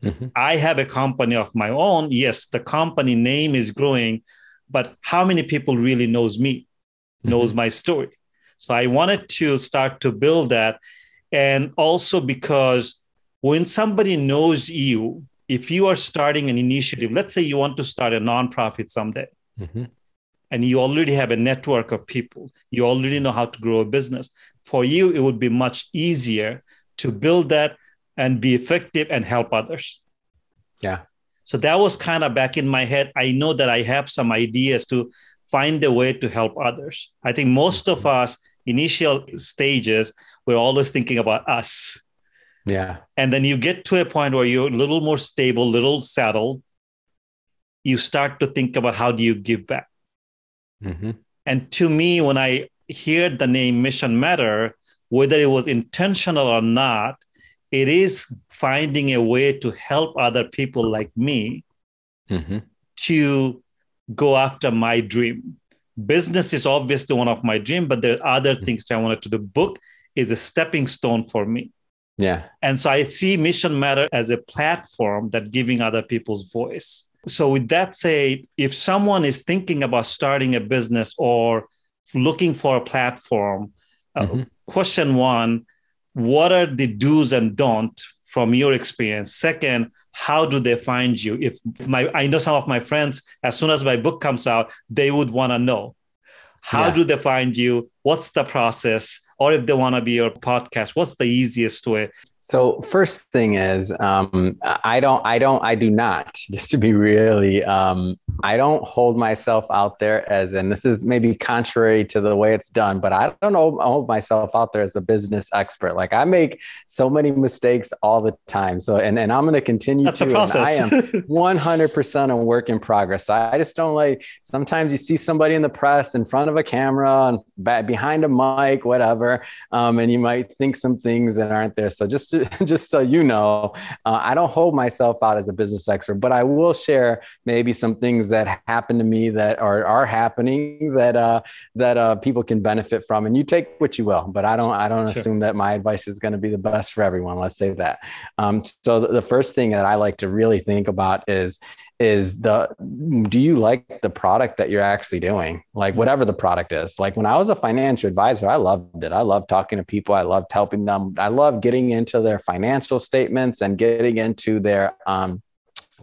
Mm-hmm. I have a company of my own. Yes, the company name is growing, but how many people really knows me, mm-hmm. knows my story? So I wanted to start to build that. And also because when somebody knows you, if you are starting an initiative, let's say you want to start a nonprofit someday, mm-hmm. and you already have a network of people, you already know how to grow a business. For you, it would be much easier to build that and be effective and help others. Yeah. So that was kind of back in my head. I know that I have some ideas to find a way to help others. I think most of mm-hmm. us, initial stages, we're always thinking about us. Yeah. And then you get to a point where you're a little more stable, little settled. You start to think about how do you give back. Mm-hmm. And to me, when I hear the name Mission Matter, whether it was intentional or not, it is finding a way to help other people like me mm-hmm. to go after my dream business is obviously one of my dream but there are other mm-hmm. things i wanted to do book is a stepping stone for me yeah and so i see mission matter as a platform that giving other people's voice so with that said if someone is thinking about starting a business or looking for a platform uh, mm-hmm. uh, question one what are the do's and don'ts from your experience second how do they find you if my i know some of my friends as soon as my book comes out they would want to know how yeah. do they find you what's the process or if they want to be your podcast what's the easiest way so first thing is, um, I don't, I don't, I do not. Just to be really, um, I don't hold myself out there as, and this is maybe contrary to the way it's done, but I don't hold, hold myself out there as a business expert. Like I make so many mistakes all the time. So, and and I'm going to continue That's to. process. I am 100% a work in progress. So I just don't like. Sometimes you see somebody in the press in front of a camera and behind a mic, whatever, um, and you might think some things that aren't there. So just just so you know, uh, I don't hold myself out as a business expert, but I will share maybe some things that happen to me that are are happening that uh, that uh, people can benefit from. And you take what you will, but I don't I don't sure. assume that my advice is going to be the best for everyone. Let's say that. Um, so the first thing that I like to really think about is is the do you like the product that you're actually doing like mm-hmm. whatever the product is like when i was a financial advisor i loved it i loved talking to people i loved helping them i loved getting into their financial statements and getting into their um,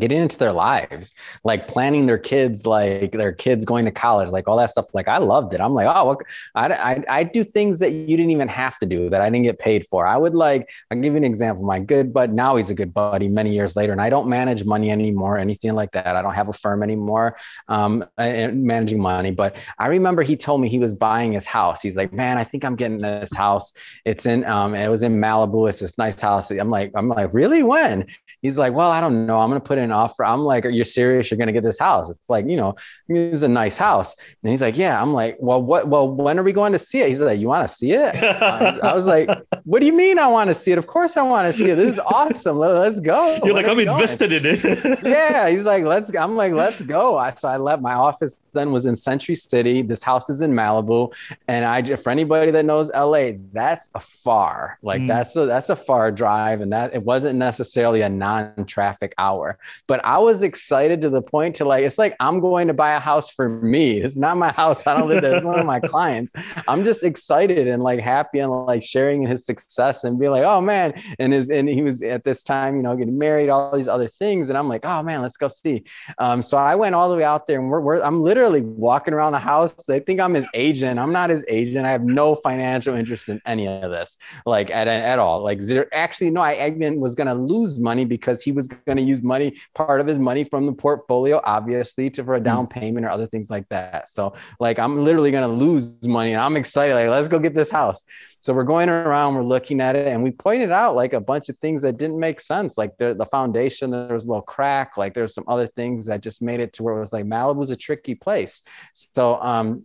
getting into their lives, like planning their kids, like their kids going to college, like all that stuff. Like I loved it. I'm like, oh, look, I, I, I do things that you didn't even have to do that I didn't get paid for. I would like, I'll give you an example. My good bud, now he's a good buddy many years later, and I don't manage money anymore, anything like that. I don't have a firm anymore um, managing money. But I remember he told me he was buying his house. He's like, man, I think I'm getting this house. It's in, um, it was in Malibu. It's this nice house. I'm like, I'm like, really? When? He's like, well, I don't know. I'm going to put in an offer. I'm like, are you serious? You're going to get this house. It's like, you know, this is a nice house. And he's like, yeah. I'm like, well, what, well, when are we going to see it? He's like, you want to see it? I, was, like, what do you mean? I want to see it. Of course I want to see it. This is awesome. Let, us go. You're like, I'm invested going? in it. yeah. He's like, let's, I'm like, let's go. I, so I left my office then was in Century City. This house is in Malibu. And I, for anybody that knows LA, that's a far, like mm. that's a, that's a far drive. And that it wasn't necessarily a non-traffic hour. But I was excited to the point to like, it's like I'm going to buy a house for me. It's not my house. I don't live there. It's one of my clients. I'm just excited and like happy and like sharing his success and be like, oh man. And his and he was at this time, you know, getting married, all these other things. And I'm like, oh man, let's go see. Um, so I went all the way out there and we're, we're I'm literally walking around the house. They think I'm his agent. I'm not his agent. I have no financial interest in any of this, like at, at all. Like zero, actually, no, I Eggman was going to lose money because he was going to use money part of his money from the portfolio, obviously, to for a hmm. down payment or other things like that. So like I'm literally gonna lose money and I'm excited. Like, let's go get this house. So we're going around, we're looking at it, and we pointed out like a bunch of things that didn't make sense. Like the, the foundation, there was a little crack, like there's some other things that just made it to where it was like Malibu's a tricky place. So um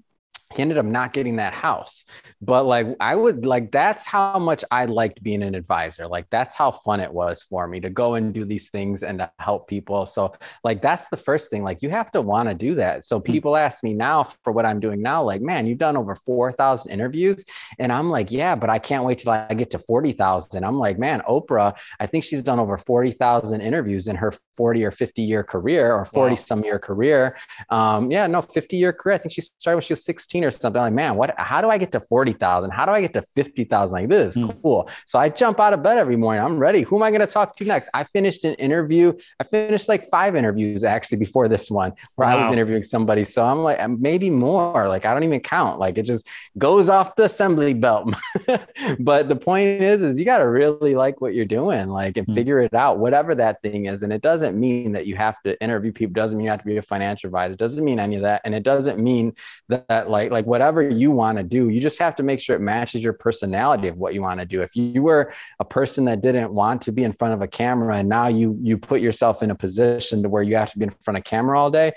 he ended up not getting that house but like i would like that's how much i liked being an advisor like that's how fun it was for me to go and do these things and to help people so like that's the first thing like you have to want to do that so mm. people ask me now for what i'm doing now like man you've done over 4000 interviews and i'm like yeah but i can't wait till i get to 40000 i'm like man oprah i think she's done over 40000 interviews in her 40 or 50 year career or 40 some year career um yeah no 50 year career i think she started when she was 16 or something. I'm like, man, what, how do I get to 40,000? How do I get to 50,000? Like this is mm. cool. So I jump out of bed every morning. I'm ready. Who am I going to talk to next? I finished an interview. I finished like five interviews actually before this one where wow. I was interviewing somebody. So I'm like, uh, maybe more, like, I don't even count. Like it just goes off the assembly belt. but the point is, is you got to really like what you're doing, like, and mm. figure it out, whatever that thing is. And it doesn't mean that you have to interview people. It doesn't mean you have to be a financial advisor. It doesn't mean any of that. And it doesn't mean that, that like, right? Like whatever you want to do, you just have to make sure it matches your personality of what you want to do. If you were a person that didn't want to be in front of a camera and now you you put yourself in a position to where you have to be in front of camera all day,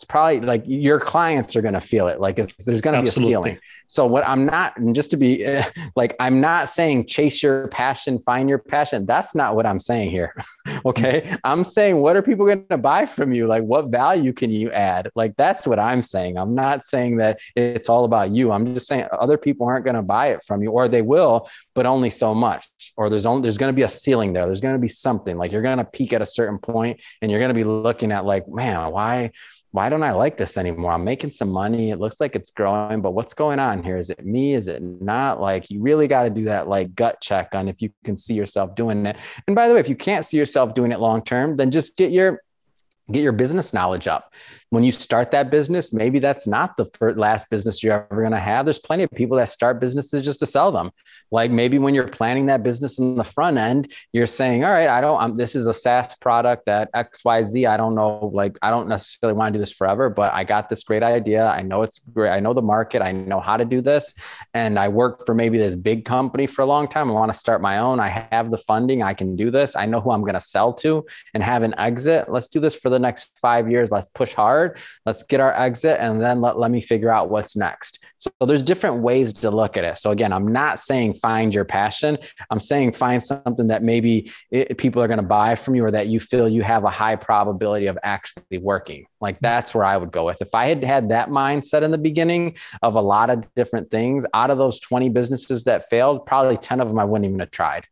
it's probably like your clients are going to feel it. Like there's going to be a ceiling. So what I'm not, and just to be like, I'm not saying chase your passion, find your passion. That's not what I'm saying here. okay. I'm saying, what are people going to buy from you? Like what value can you add? Like that's what I'm saying. I'm not saying that it's all about you. I'm just saying other people aren't going to buy it from you or they will, but only so much, or there's only, there's going to be a ceiling there. There's going to be something like you're going to peak at a certain point and you're going to be looking at like, man, why, why don't I like this anymore? I'm making some money. It looks like it's growing, but what's going on here? Is it me? Is it not? Like, you really got to do that like gut check on if you can see yourself doing it. And by the way, if you can't see yourself doing it long term, then just get your get your business knowledge up when you start that business, maybe that's not the first, last business you're ever going to have. There's plenty of people that start businesses just to sell them. Like maybe when you're planning that business in the front end, you're saying, all right, I don't, I'm, this is a SaaS product that XYZ, I don't know, like, I don't necessarily want to do this forever, but I got this great idea. I know it's great. I know the market. I know how to do this. And I worked for maybe this big company for a long time. I want to start my own. I have the funding. I can do this. I know who I'm going to sell to and have an exit. Let's do this for the next five years. Let's push hard hard. Let's get our exit and then let, let me figure out what's next. So, so there's different ways to look at it. So again, I'm not saying find your passion. I'm saying find something that maybe it, people are going to buy from you or that you feel you have a high probability of actually working. Like that's where I would go with. If I had had that mindset in the beginning of a lot of different things, out of those 20 businesses that failed, probably 10 of them I wouldn't even have tried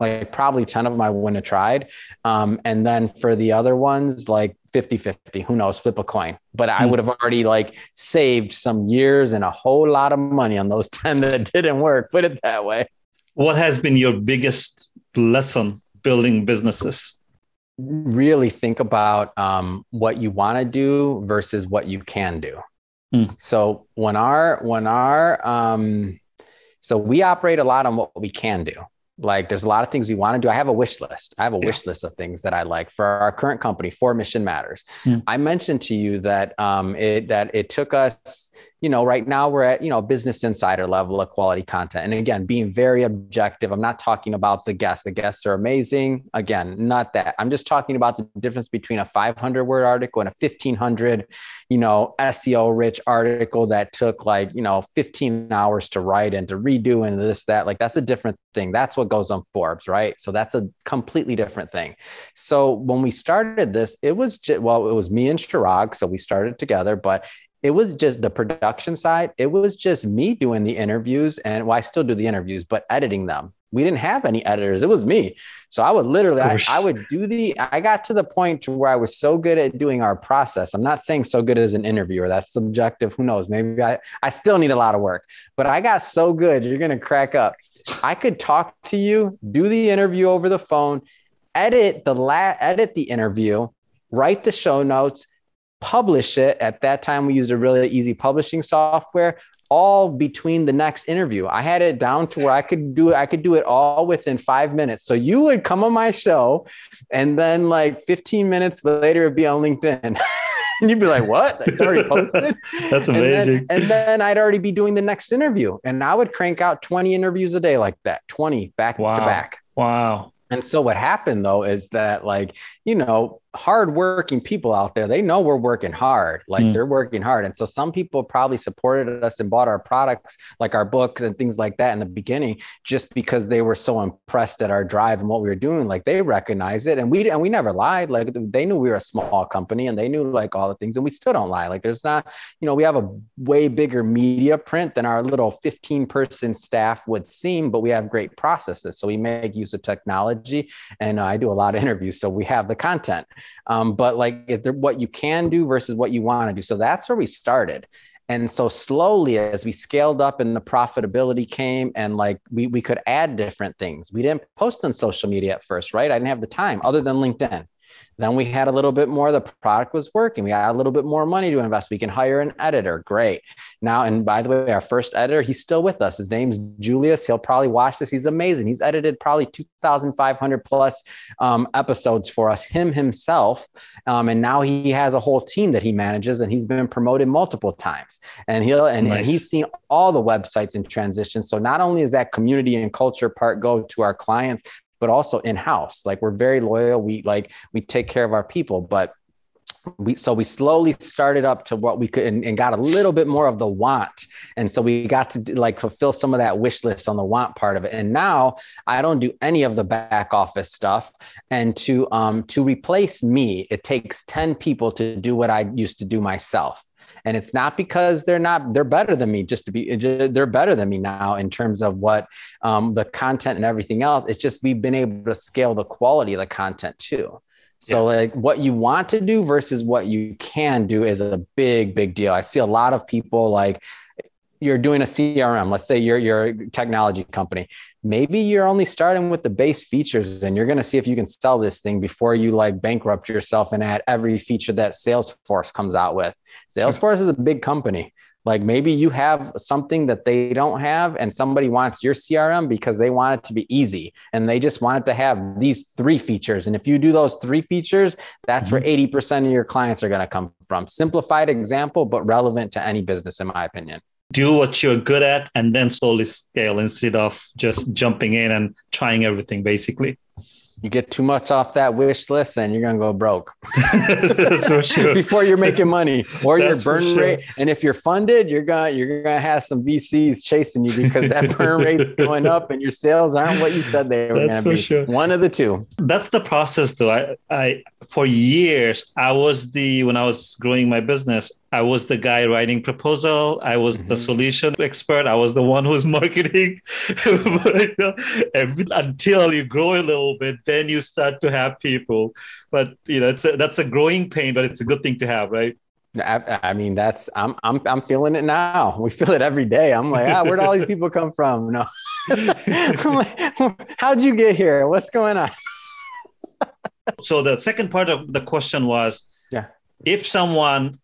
like probably 10 of them I wouldn't have tried. Um, and then for the other ones, like 50 50, who knows, flip a coin. But I hmm. would have already like saved some years and a whole lot of money on those 10 that didn't work, put it that way. What has been your biggest lesson building businesses? Really think about um, what you want to do versus what you can do. Mm. So when our, when our, um, so we operate a lot on what we can do like there's a lot of things we want to do i have a wish list i have a yeah. wish list of things that i like for our current company for mission matters hmm. i mentioned to you that um, it that it took us you know, right now we're at, you know, business insider level of quality content. And again, being very objective. I'm not talking about the guests. The guests are amazing. Again, not that. I'm just talking about the difference between a 500 word article and a 1500, you know, SEO rich article that took like, you know, 15 hours to write and to redo and this, that. Like that's a different thing. That's what goes on Forbes, right? So that's a completely different thing. So when we started this, it was, just, well, it was me and Chirag. So we started together, but it was just the production side. It was just me doing the interviews and well, I still do the interviews, but editing them. We didn't have any editors. It was me. So I would literally, I, I, would do the, I got to the point to where I was so good at doing our process. I'm not saying so good as an interviewer. That's subjective. Who knows? Maybe I, I still need a lot of work, but I got so good. You're going to crack up. I could talk to you, do the interview over the phone, edit the la- edit the interview, write the show notes, publish it. At that time, we used a really easy publishing software. All between the next interview, I had it down to where I could do it. I could do it all within five minutes. So you would come on my show, and then like 15 minutes later, it'd be on LinkedIn. and you'd be like, "What? It's already posted." That's amazing. And then, and then, I'd already be doing the next interview, and I would crank out twenty interviews a day like that, twenty back wow. to back. Wow. And so what happened though is that like you know hardworking people out there. They know we're working hard, like mm. they're working hard. And so some people probably supported us and bought our products, like our books and things like that in the beginning, just because they were so impressed at our drive and what we were doing. Like they recognized it. And we and we never lied. Like they knew we were a small company and they knew like all the things. And we still don't lie. Like there's not, you know, we have a way bigger media print than our little 15 person staff would seem, but we have great processes. So we make use of technology and uh, I do a lot of interviews. So we have the content um, but like what you can do versus what you want to do. So that's where we started. And so slowly as we scaled up and the profitability came and like we, we could add different things. We didn't post on social media at first, right? I didn't have the time other than LinkedIn. Then we had a little bit more, the product was working. We had a little bit more money to invest. We can hire an editor. Great. Now, and by the way, our first editor, he's still with us. His name's Julius. He'll probably watch this. He's amazing. He's edited probably 2,500 plus um, episodes for us, him himself. Um, and now he has a whole team that he manages and he's been promoted multiple times. And he'll, and, nice. and he's seen all the websites in transition. So not only is that community and culture part go to our clients, but also in house. Like we're very loyal. We like we take care of our people, but we so we slowly started up to what we could and, and, got a little bit more of the want and so we got to like fulfill some of that wish list on the want part of it and now i don't do any of the back office stuff and to um to replace me it takes 10 people to do what i used to do myself and it's not because they're not they're better than me just to be they're better than me now in terms of what um, the content and everything else it's just we've been able to scale the quality of the content too so yeah. like what you want to do versus what you can do is a big big deal i see a lot of people like you're doing a crm let's say you're, you're a technology company maybe you're only starting with the base features and you're going to see if you can sell this thing before you like bankrupt yourself and add every feature that Salesforce comes out with. Salesforce is a big company. Like maybe you have something that they don't have, and somebody wants your CRM because they want it to be easy and they just want it to have these three features. And if you do those three features, that's where 80% mm-hmm. of your clients are going to come from. Simplified example, but relevant to any business, in my opinion do what you're good at and then slowly scale instead of just jumping in and trying everything basically you get too much off that wish list and you're going to go broke sure. before you're making money or your burn sure. rate and if you're funded you're going you're going to have some VCs chasing you because that burn rate's going up and your sales aren't what you said they were going to be sure. one of the two That's the process though I I for years I was the when I was growing my business I was the guy writing proposal. I was mm-hmm. the solution expert. I was the one who's marketing. until you grow a little bit, then you start to have people. But you know, it's a, that's a growing pain, but it's a good thing to have, right? I, I, mean, that's I'm I'm I'm feeling it now. We feel it every day. I'm like, ah, where'd all these people come from? No, like, how'd you get here? What's going on? so the second part of the question was, yeah, if someone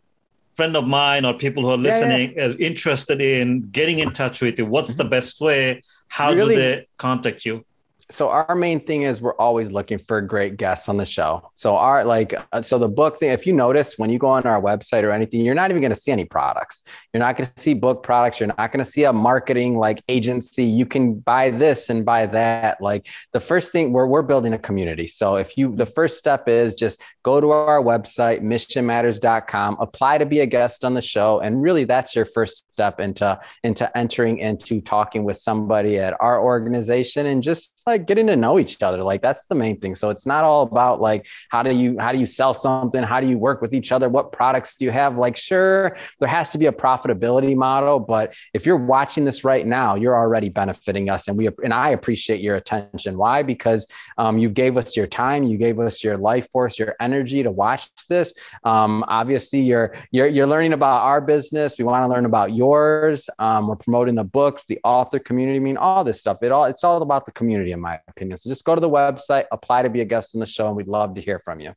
friend of mine or people who are listening yeah, yeah. Are interested in getting in touch with you, what's the mm-hmm. best way? How really, do they contact you? so our main thing is we're always looking for great guests on the show. So our like uh, so the book thing, if you notice when you go on our website or anything, you're not even going to see any products. You're not going to see book products. You're not going to see a marketing like agency. You can buy this and buy that. Like the first thing where we're building a community. So if you the first step is just go to our website missionmatters.com, apply to be a guest on the show, and really that's your first step into into entering into talking with somebody at our organization and just like like getting to know each other. Like that's the main thing. So it's not all about like how do you how do you sell something? How do you work with each other? What products do you have? Like sure, there has to be a profitability model, but if you're watching this right now, you're already benefiting us, and we and I appreciate your attention. Why? Because um, you gave us your time, you gave us your life force, your energy to watch this. Um, obviously, you're you're you're learning about our business. We want to learn about yours. Um, we're promoting the books, the author community. I mean, all this stuff. It all it's all about the community, in my opinion. So just go to the website, apply to be a guest on the show, and we'd love to hear from you.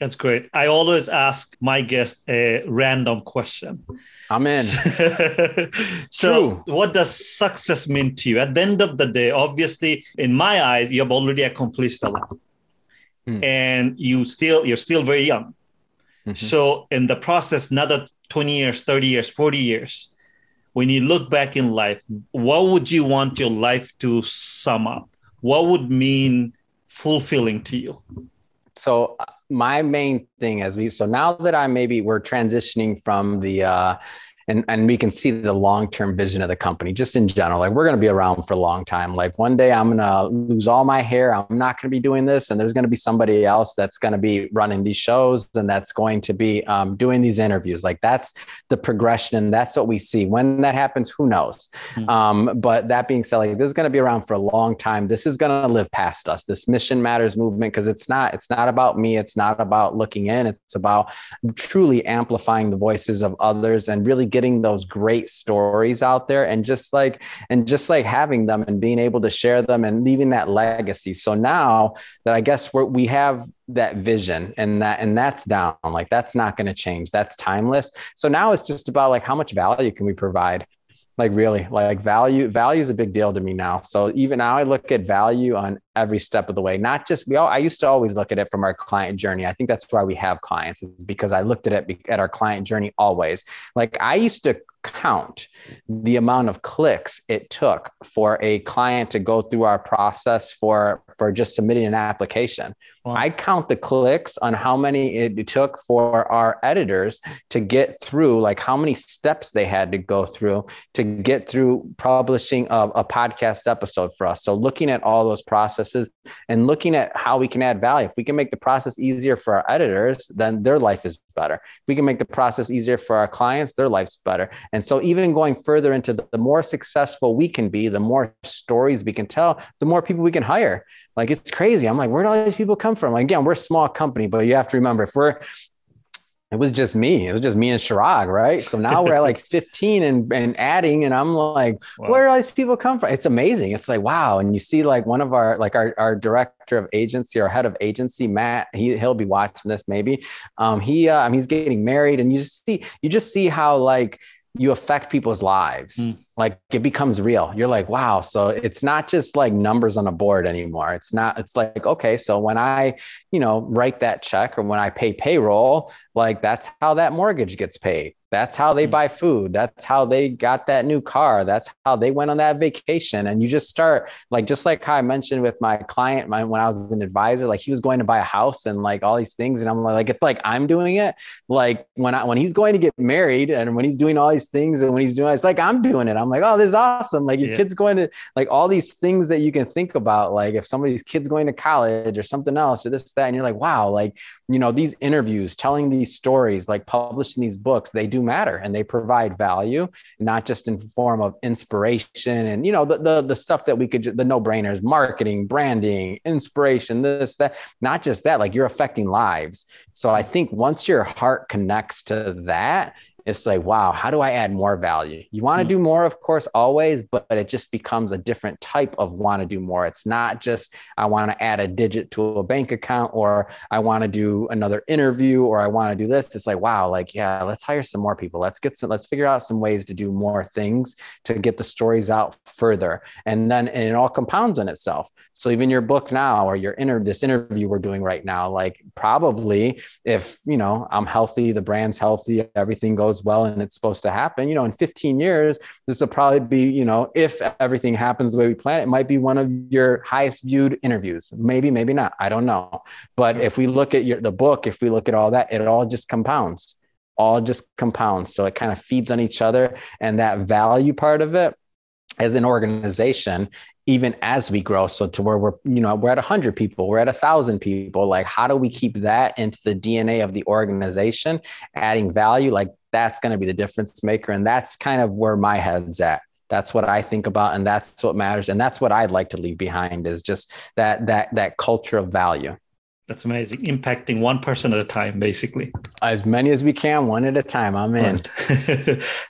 That's great. I always ask my guest a random question. I'm in. so, True. what does success mean to you? At the end of the day, obviously, in my eyes, you have already accomplished a lot, hmm. and you still you're still very young. Mm-hmm. So, in the process, another 20 years, 30 years, 40 years, when you look back in life, what would you want your life to sum up? what would mean fulfilling to you? So uh, my main thing as we so now that I maybe we're transitioning from the uh, and and we can see the long term vision of the company just in general like we're going to be around for a long time like one day i'm going to lose all my hair i'm not going to be doing this and there's going to be somebody else that's going to be running these shows and that's going to be um, doing these interviews like that's the progression and that's what we see when that happens who knows mm-hmm. um, but that being said like this is going to be around for a long time this is going to live past us this mission matters movement because it's not it's not about me it's not about looking in it's about truly amplifying the voices of others and really getting those great stories out there and just like and just like having them and being able to share them and leaving that legacy so now that i guess we we have that vision and that and that's down like that's not going to change that's timeless so now it's just about like how much value can we provide like really like value value is a big deal to me now so even now i look at value on every step of the way not just we all i used to always look at it from our client journey i think that's why we have clients is because i looked at it at our client journey always like i used to count the amount of clicks it took for a client to go through our process for for just submitting an application wow. i count the clicks on how many it took for our editors to get through like how many steps they had to go through to get through publishing a, a podcast episode for us so looking at all those processes processes and looking at how we can add value. If we can make the process easier for our editors, then their life is better. If we can make the process easier for our clients, their life's better. And so, even going further into the, the more successful we can be, the more stories we can tell, the more people we can hire. Like it's crazy. I'm like, where do all these people come from? Like, again, we're a small company, but you have to remember if we're it was just me. It was just me and Shirag, right? So now we're at like 15 and, and adding, and I'm like, wow. where do all these people come from? It's amazing. It's like, wow. And you see like one of our, like our, our director of agency, our head of agency, Matt, he, he'll be watching this maybe. Um, he, um, he's getting married and you just see, you just see how like, you affect people's lives. Mm. Like it becomes real. You're like, wow. So it's not just like numbers on a board anymore. It's not, it's like, okay, so when I, you know, write that check or when I pay payroll, like that's how that mortgage gets paid. That's how they hmm. buy food. That's how they got that new car. That's how they went on that vacation. And you just start like just like how I mentioned with my client my, when I was an advisor, like he was going to buy a house and like all these things. And I'm like, it's like I'm doing it. Like when I when he's going to get married and when he's doing all these things and when he's doing it's like I'm doing it. I'm like, oh, this is awesome. Like your yeah. kid's going to like all these things that you can think about. Like if somebody's kid's going to college or something else or this, that, and you're like, wow, like, you know, these interviews, telling these stories, like publishing these books, they do matter and they provide value, not just in form of inspiration and you know the the, the stuff that we could the no brainers, marketing, branding, inspiration, this that. Not just that, like you're affecting lives. So I think once your heart connects to that, it's like, wow, how do I add more value? You want to mm. do more, of course, always, but it just becomes a different type of want to do more. It's not just, I want to add a digit to a bank account or I want to do another interview or I want to do this. It's like, wow, like, yeah, let's hire some more people. Let's get some, let's figure out some ways to do more things to get the stories out further. And then and it all compounds on itself. So even your book now or your inter this interview we're doing right now, like probably if, you know, I'm healthy, the brand's healthy, everything goes goes well and it's supposed to happen, you know, in 15 years, this will probably be, you know, if everything happens the way we plan, it might be one of your highest viewed interviews. Maybe, maybe not. I don't know. But if we look at your, the book, if we look at all that, it all just compounds, all just compounds. So it kind of feeds on each other. And that value part of it, as an organization even as we grow so to where we're you know we're at 100 people we're at 1000 people like how do we keep that into the dna of the organization adding value like that's going to be the difference maker. And that's kind of where my head's at. That's what I think about, and that's what matters, and that's what I'd like to leave behind is just that that that culture of value. That's amazing. Impacting one person at a time, basically. As many as we can, one at a time. I'm in.